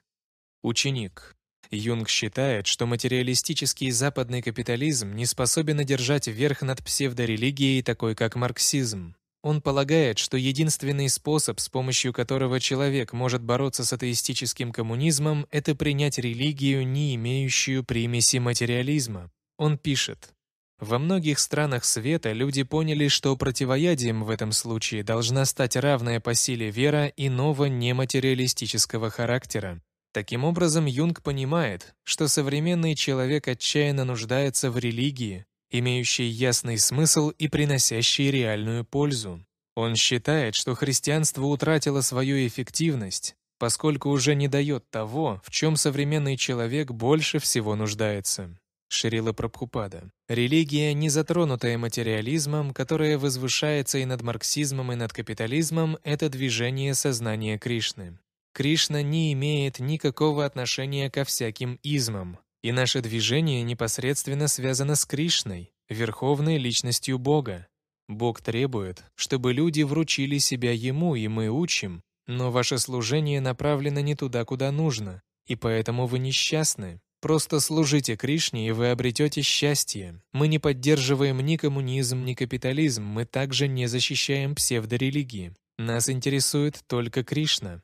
Ученик. Юнг считает, что материалистический западный капитализм не способен одержать верх над псевдорелигией, такой как марксизм. Он полагает, что единственный способ, с помощью которого человек может бороться с атеистическим коммунизмом, это принять религию, не имеющую примеси материализма. Он пишет, во многих странах света люди поняли, что противоядием в этом случае должна стать равная по силе вера иного нематериалистического характера. Таким образом, Юнг понимает, что современный человек отчаянно нуждается в религии, имеющей ясный смысл и приносящей реальную пользу. Он считает, что христианство утратило свою эффективность, поскольку уже не дает того, в чем современный человек больше всего нуждается. Шрила Прабхупада. Религия, не затронутая материализмом, которая возвышается и над марксизмом, и над капитализмом, это движение сознания Кришны. Кришна не имеет никакого отношения ко всяким измам, и наше движение непосредственно связано с Кришной, верховной личностью Бога. Бог требует, чтобы люди вручили себя Ему, и мы учим, но ваше служение направлено не туда, куда нужно, и поэтому вы несчастны. Просто служите Кришне, и вы обретете счастье. Мы не поддерживаем ни коммунизм, ни капитализм, мы также не защищаем псевдорелигии. Нас интересует только Кришна.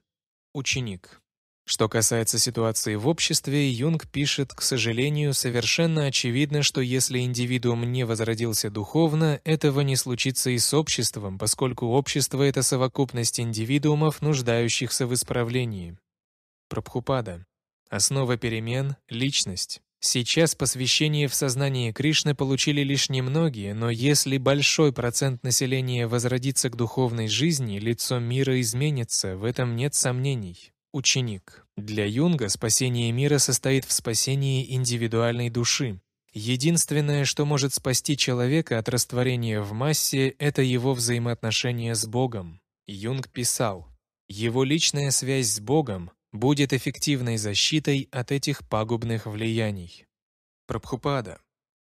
Ученик. Что касается ситуации в обществе, Юнг пишет, к сожалению, совершенно очевидно, что если индивидуум не возродился духовно, этого не случится и с обществом, поскольку общество — это совокупность индивидуумов, нуждающихся в исправлении. Прабхупада. Основа перемен — личность. Сейчас посвящение в сознании Кришны получили лишь немногие, но если большой процент населения возродится к духовной жизни, лицо мира изменится, в этом нет сомнений. Ученик. Для Юнга спасение мира состоит в спасении индивидуальной души. Единственное, что может спасти человека от растворения в массе, это его взаимоотношения с Богом. Юнг писал, «Его личная связь с Богом, будет эффективной защитой от этих пагубных влияний. Прабхупада.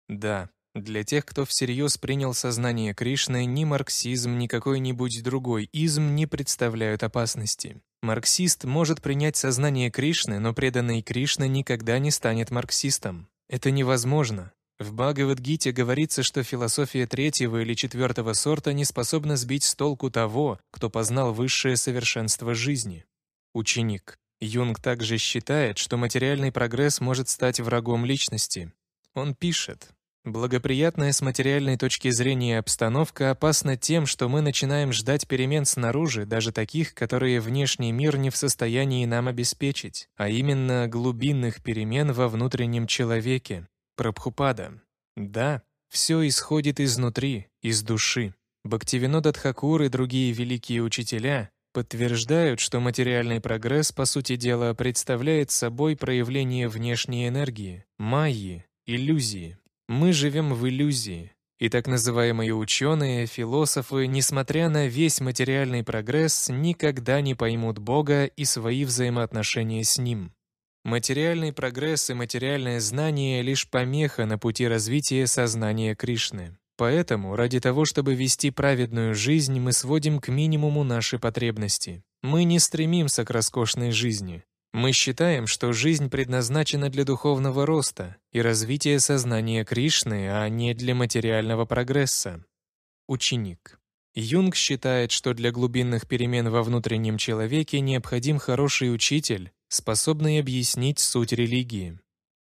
Да, для тех, кто всерьез принял сознание Кришны, ни марксизм, ни какой-нибудь другой изм не представляют опасности. Марксист может принять сознание Кришны, но преданный Кришна никогда не станет марксистом. Это невозможно. В Бхагавадгите говорится, что философия третьего или четвертого сорта не способна сбить с толку того, кто познал высшее совершенство жизни. Ученик. Юнг также считает, что материальный прогресс может стать врагом личности. Он пишет, «Благоприятная с материальной точки зрения обстановка опасна тем, что мы начинаем ждать перемен снаружи, даже таких, которые внешний мир не в состоянии нам обеспечить, а именно глубинных перемен во внутреннем человеке, Прабхупада. Да, все исходит изнутри, из души. Бхактивинод Датхакур и другие великие учителя подтверждают, что материальный прогресс, по сути дела, представляет собой проявление внешней энергии, майи, иллюзии. Мы живем в иллюзии. И так называемые ученые, философы, несмотря на весь материальный прогресс, никогда не поймут Бога и свои взаимоотношения с Ним. Материальный прогресс и материальное знание — лишь помеха на пути развития сознания Кришны. Поэтому, ради того, чтобы вести праведную жизнь, мы сводим к минимуму наши потребности. Мы не стремимся к роскошной жизни. Мы считаем, что жизнь предназначена для духовного роста и развития сознания Кришны, а не для материального прогресса. Ученик. Юнг считает, что для глубинных перемен во внутреннем человеке необходим хороший учитель, способный объяснить суть религии.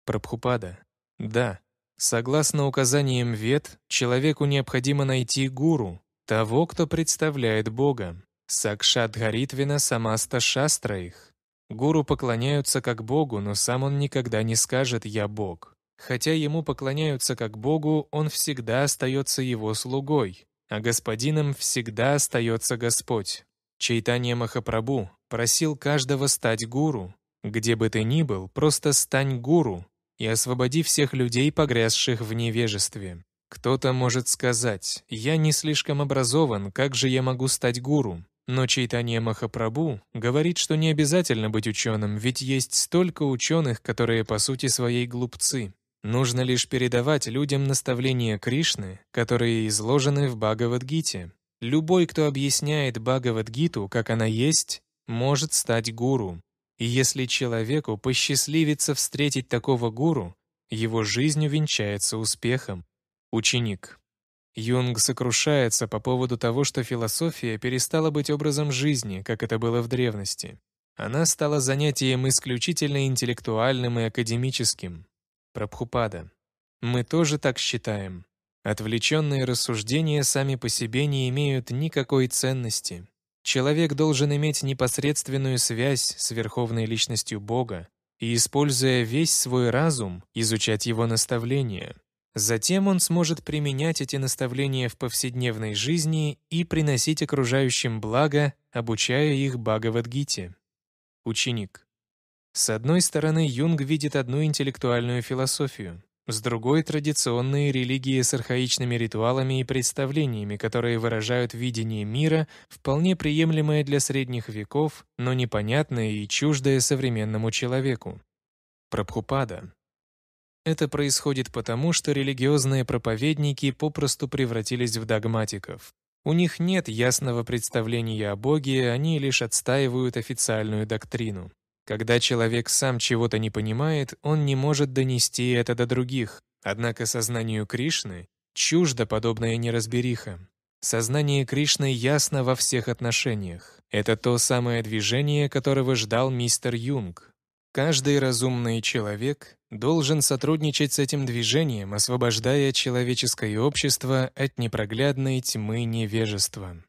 Прабхупада. Да, Согласно указаниям вет, человеку необходимо найти гуру, того, кто представляет Бога. Сакшат Гаритвина Самаста Шастра их. Гуру поклоняются как Богу, но сам он никогда не скажет «Я Бог». Хотя ему поклоняются как Богу, он всегда остается его слугой, а господином всегда остается Господь. Чайтанья Махапрабу просил каждого стать гуру. Где бы ты ни был, просто стань гуру, и освободи всех людей, погрязших в невежестве. Кто-то может сказать, я не слишком образован, как же я могу стать гуру? Но Чайтанья Махапрабху говорит, что не обязательно быть ученым, ведь есть столько ученых, которые по сути своей глупцы. Нужно лишь передавать людям наставления Кришны, которые изложены в Бхагавадгите. Любой, кто объясняет Бхагавадгиту, как она есть, может стать гуру. И если человеку посчастливится встретить такого гуру, его жизнь увенчается успехом. Ученик. Юнг сокрушается по поводу того, что философия перестала быть образом жизни, как это было в древности. Она стала занятием исключительно интеллектуальным и академическим. Прабхупада. Мы тоже так считаем. Отвлеченные рассуждения сами по себе не имеют никакой ценности. Человек должен иметь непосредственную связь с Верховной Личностью Бога и, используя весь свой разум, изучать его наставления. Затем он сможет применять эти наставления в повседневной жизни и приносить окружающим благо, обучая их Бхагавадгите. Ученик. С одной стороны, Юнг видит одну интеллектуальную философию. С другой — традиционные религии с архаичными ритуалами и представлениями, которые выражают видение мира, вполне приемлемое для средних веков, но непонятное и чуждое современному человеку. Прабхупада. Это происходит потому, что религиозные проповедники попросту превратились в догматиков. У них нет ясного представления о Боге, они лишь отстаивают официальную доктрину. Когда человек сам чего-то не понимает, он не может донести это до других. Однако сознанию Кришны чуждо подобное неразбериха. Сознание Кришны ясно во всех отношениях. Это то самое движение, которого ждал мистер Юнг. Каждый разумный человек должен сотрудничать с этим движением, освобождая человеческое общество от непроглядной тьмы невежества.